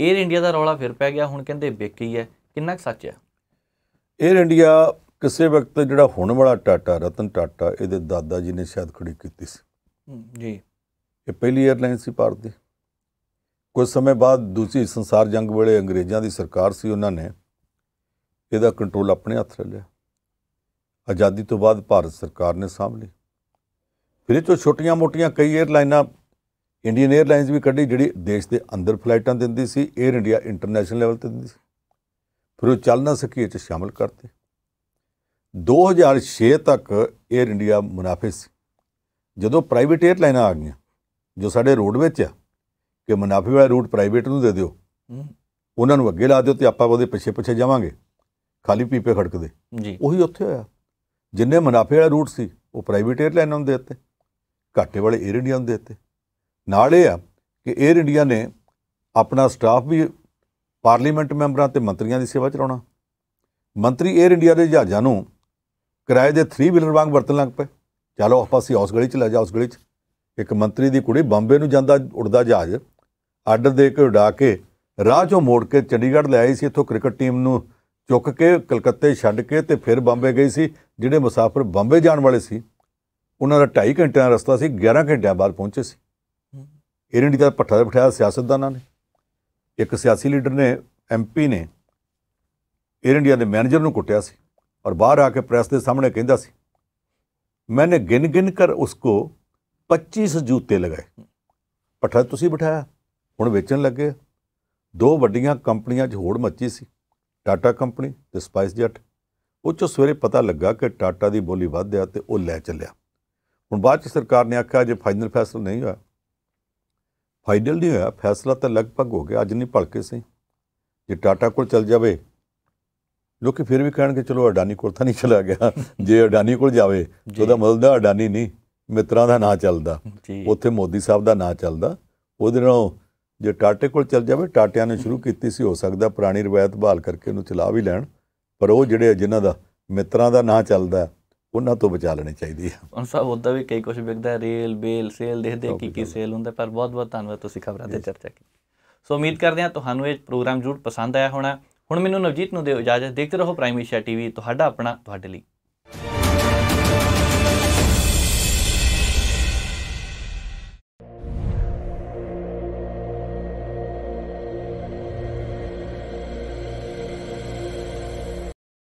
ਏਅਰ ਇੰਡੀਆ ਦਾ ਰੌਲਾ ਫਿਰ ਪੈ ਗਿਆ ਹੁਣ ਕਹਿੰਦੇ ਵਿਕੀ ਹੈ ਕਿੰਨਾ ਸੱਚ ਹੈ ਏਅਰ ਇੰਡੀਆ ਕਿਸੇ ਵਕਤ ਜਿਹੜਾ ਹੁਣ ਵਾਲਾ ਟਾਟਾ ਰਤਨ ਟਾਟਾ ਇਹਦੇ ਦਾਦਾ ਜੀ ਨੇ ਸ਼ਾਇਦ ਖੜੀ ਕੀਤੀ ਸੀ ਜੀ ਇਹ ਪਹਿਲੀ 에ਅਰਲਾਈਨ ਸੀ ਭਾਰਤ ਦੀ ਕੁਝ ਸਮੇਂ ਬਾਅਦ ਦੂਜੀ ਸੰਸਾਰ ਜੰਗ ਵੇਲੇ ਅੰਗਰੇਜ਼ਾਂ ਦੀ ਸਰਕਾਰ ਸੀ ਉਹਨਾਂ ਨੇ ਇਹਦਾ ਕੰਟਰੋਲ ਆਪਣੇ ਹੱਥ ਲੈ ਲਿਆ ਆਜ਼ਾਦੀ ਤੋਂ ਬਾਅਦ ਭਾਰਤ ਸਰਕਾਰ ਨੇ ਸਾਂਭ ਲਈ ਫਿਰ ਇਹ ਤੋਂ ਛੋਟੀਆਂ-ਮੋਟੀਆਂ ਕਈ 에ਅਰਲਾਈਨਾਂ ਇੰਡੀਅਨ 에ਅਰਲਾਈਨਸ ਵੀ ਕੱਢੀ ਜਿਹੜੀ ਦੇਸ਼ ਦੇ ਅੰਦਰ ਫਲਾਈਟਾਂ ਦਿੰਦੀ ਸੀ 에ਅਰ ਇੰਡੀਆ ਇੰਟਰਨੈਸ਼ਨਲ ਲੈਵਲ ਤੇ ਦਿੰਦੀ ਸੀ ਫਿਰ ਉਹ ਚੱਲ ਨਾ ਸਕੀ ਇਹ ਚ ਸ਼ਾਮਲ ਕਰਤੇ 2006 ਤੱਕ 에ਅਰ ਇੰਡੀਆ ਮੁਨਾਫੇ ਸੀ ਜਦੋਂ ਪ੍ਰਾਈਵੇਟ 에ਅਰਲਾਈਨਾਂ ਆ ਗਈਆਂ ਜੋ ਸਾਡੇ ਰੋਡ ਵਿੱਚ ਆ ਕਿ ਮੁਨਾਫੇ ਵਾਲਾ ਰੂਟ ਪ੍ਰਾਈਵੇਟ ਨੂੰ ਦੇ ਦਿਓ ਉਹਨਾਂ ਨੂੰ ਅੱਗੇ ਲਾ ਦਿਓ ਤੇ ਆਪਾਂ ਉਹਦੇ ਪਿੱਛੇ ਪਿੱਛੇ ਜਾਵਾਂਗੇ ਖਾਲੀ ਪੀਪੇ ਖੜਕਦੇ ਜੀ ਉਹੀ ਉੱਥੇ ਹੋਇਆ ਜਿੰਨੇ ਮੁਨਾਫੇ ਵਾਲਾ ਰੂਟ ਸੀ ਉਹ ਪ੍ਰਾਈਵੇਟ 에ਅਰਲਾਈਨਾਂ ਨੂੰ ਦੇ ਦਿੱਤੇ ਘਾਟੇ ਵਾਲੇ 에ਅਰ ਇੰਡੀਆ ਨੂੰ ਦੇ ਦਿੱਤੇ ਨਾਲ ਇਹ ਆ ਕਿ 에ਅਰ ਇੰਡੀਆ ਨੇ ਆਪਣਾ ਸਟਾਫ ਵੀ ਪਾਰਲੀਮੈਂਟ ਮੈਂਬਰਾਂ ਤੇ ਮੰਤਰੀਆਂ ਦੀ ਸੇਵਾ ਚਲਾਉਣਾ ਮੰਤਰੀ 에ਅਰ ਇੰਡੀਆ ਦੇ ਜਹਾਜ਼ਾਂ ਨੂੰ ਕਿਰਾਏ ਦੇ 3 ਵੀਲਰ ਵਾਂਗ ਵਰਤਣ ਲੱਗ ਪਏ ਚਲੋ ਸੀ ਹੌਸ ਗਲੀ ਚ ਲੈ ਜਾ ਉਸ ਗਲੀ ਚ ਇੱਕ ਮੰਤਰੀ ਦੀ ਕੁੜੀ ਬੰਬੇ ਨੂੰ ਜਾਂਦਾ ਉੜਦਾ ਜਹਾਜ਼ ਆਰਡਰ ਦੇ ਕੇ ਉਡਾ ਕੇ ਰਾਹ ਚੋਂ ਮੋੜ ਕੇ ਚੰਡੀਗੜ੍ਹ ਲੈ ਆਈ ਸੀ ਇੱਥੋਂ ਕ੍ਰਿਕਟ ਟੀਮ ਨੂੰ ਚੁੱਕ ਕੇ ਕਲਕੱਤੇ ਛੱਡ ਕੇ ਤੇ ਫਿਰ ਬੰਬੇ ਗਈ ਸੀ ਜਿਹੜੇ ਮੁਸਾਫਰ ਬੰਬੇ ਜਾਣ ਵਾਲੇ ਸੀ ਉਹਨਾਂ ਦਾ 2.5 ਘੰਟਿਆਂ ਦਾ ਰਸਤਾ ਸੀ 11 ਘੰਟਿਆਂ ਬਾਅਦ ਪਹੁੰਚੇ ਸੀ ਏਅਰ ਇੰਡੀਆ ਦਾ ਪੱਠਾ ਬਿਠਾਇਆ ਸਿਆਸਤਦਾਨਾਂ ਨੇ ਇੱਕ ਸਿਆਸੀ ਲੀਡਰ ਨੇ ਐਮਪੀ ਨੇ ਏਅਰ ਇੰਡੀਆ ਦੇ ਮੈਨੇਜਰ ਨੂੰ ਕੁੱਟਿਆ ਸੀ ਔਰ ਬਾਹਰ ਆ ਕੇ ਪ੍ਰੈਸ ਦੇ ਸਾਹਮਣੇ ਕਹਿੰਦਾ ਸੀ ਮੈਨੇ ਗਿਣ ਗਿਣ ਕਰ ਉਸਕੋ 25 ਜੂਤੇ ਲਗਾਏ ਪੱਠਾ ਤੁਸੀਂ ਬਿਠਾਇਆ ਹੁਣ ਵੇਚਣ ਲੱਗੇ ਦੋ ਵੱਡੀਆਂ ਕੰਪਨੀਆਂ 'ਚ ਹੋੜ ਮੱਚੀ ਸੀ ਟਾਟਾ ਕੰਪਨੀ ਤੇ ਸਪਾਈਸ ਜੈਟ ਉਹ ਚੋਂ ਸਵੇਰੇ ਪਤਾ ਲੱਗਾ ਕਿ ਟਾਟਾ ਦੀ ਬੋਲੀ ਵੱਧ ਆ ਤੇ ਉਹ ਲੈ ਚੱਲਿਆ ਹੁਣ ਬਾਅਦ 'ਚ ਸਰਕਾਰ ਨੇ ਆਖਿਆ ਜੇ ਫਾਈਨਲ ਫੈਸਲਾ ਨਹੀਂ ਹੋਇਆ ਫਾਈਨਲ ਨਹੀਂ ਹੋਇਆ ਫੈਸਲਾ ਤਾਂ ਲਗਭਗ ਹੋ ਗਿਆ ਅੱਜ ਨਹੀਂ ਭਲਕੇ ਸੀ ਜੇ ਟਾਟਾ ਕੋਲ ਚਲ ਜਾਵੇ ਲੋਕੀ ਫਿਰ ਵੀ ਕਹਿਣਗੇ ਚਲੋ ਅਡਾਨੀ ਕੋਲ ਤਾਂ ਨਹੀਂ ਚਲਾ ਗਿਆ ਜੇ ਅਡਾਨੀ ਕੋਲ ਜਾਵੇ ਉਹਦਾ ਮਤਲਬ ਦਾ ਅਡਾਨੀ ਨਹੀਂ ਮਿੱਤਰਾਂ ਦਾ ਨਾਂ ਚੱਲਦਾ ਉੱਥੇ ਮੋਦੀ ਸਾਹਿਬ ਦਾ ਨਾਂ ਚੱਲਦਾ ਉਹਦੇ ਨਾਲ ਜੇ ਟਾਟੇ ਕੋਲ ਚਲ ਜਾਵੇ ਟਾਟਿਆਂ ਨੇ ਸ਼ੁਰੂ ਕੀਤੀ ਸੀ ਹੋ ਸਕਦਾ ਪੁਰਾਣੀ ਰਵਾਇਤ ਬਹਾਲ ਕਰਕੇ ਉਹਨੂੰ ਚਲਾ ਵੀ ਲੈਣ ਪਰ ਉਹ ਜਿਹੜੇ ਜਿਨ੍ਹਾਂ ਦਾ ਮਿੱਤਰਾਂ ਦਾ ਨਾਂ ਚੱਲਦਾ ਉਹਨਾਂ ਤੋਂ ਬਚਾ ਲੈਣੀ ਚਾਹੀਦੀ ਹੈ ਹੁਣ ਸਾਹਿਬ ਉਹਦਾ ਵੀ ਕਈ ਕੁਝ ਵਿਕਦਾ ਰੇਲ ਬੇਲ ਸੇਲ ਦੇਖਦੇ ਕੀ ਕੀ ਸੇਲ ਹੁੰਦਾ ਪਰ ਬਹੁਤ ਬਹੁਤ ਧੰਨਵਾਦ ਤੁਸੀਂ ਖਬਰਾਂ ਤੇ ਚਰਚਾ ਕੀਤੀ ਸੋ ਉਮੀਦ ਕਰਦੇ ਹਾਂ ਤੁਹਾਨੂੰ ਇਹ ਪ੍ਰੋਗਰਾਮ ਜ਼ਰੂਰ ਪਸੰਦ ਆਇਆ ਹੋਣਾ ਹੁਣ ਮੈਨੂੰ ਨਵਜੀਤ ਨੂੰ ਦਿਓ ਇਜਾਜ਼ਤ ਦੇਖਦੇ ਰਹੋ ਪ੍ਰਾਈਮ ਏਸ਼ੀਆ ਟੀਵੀ ਤੁਹਾਡਾ ਆਪਣਾ ਤੁਹਾਡੇ ਲਈ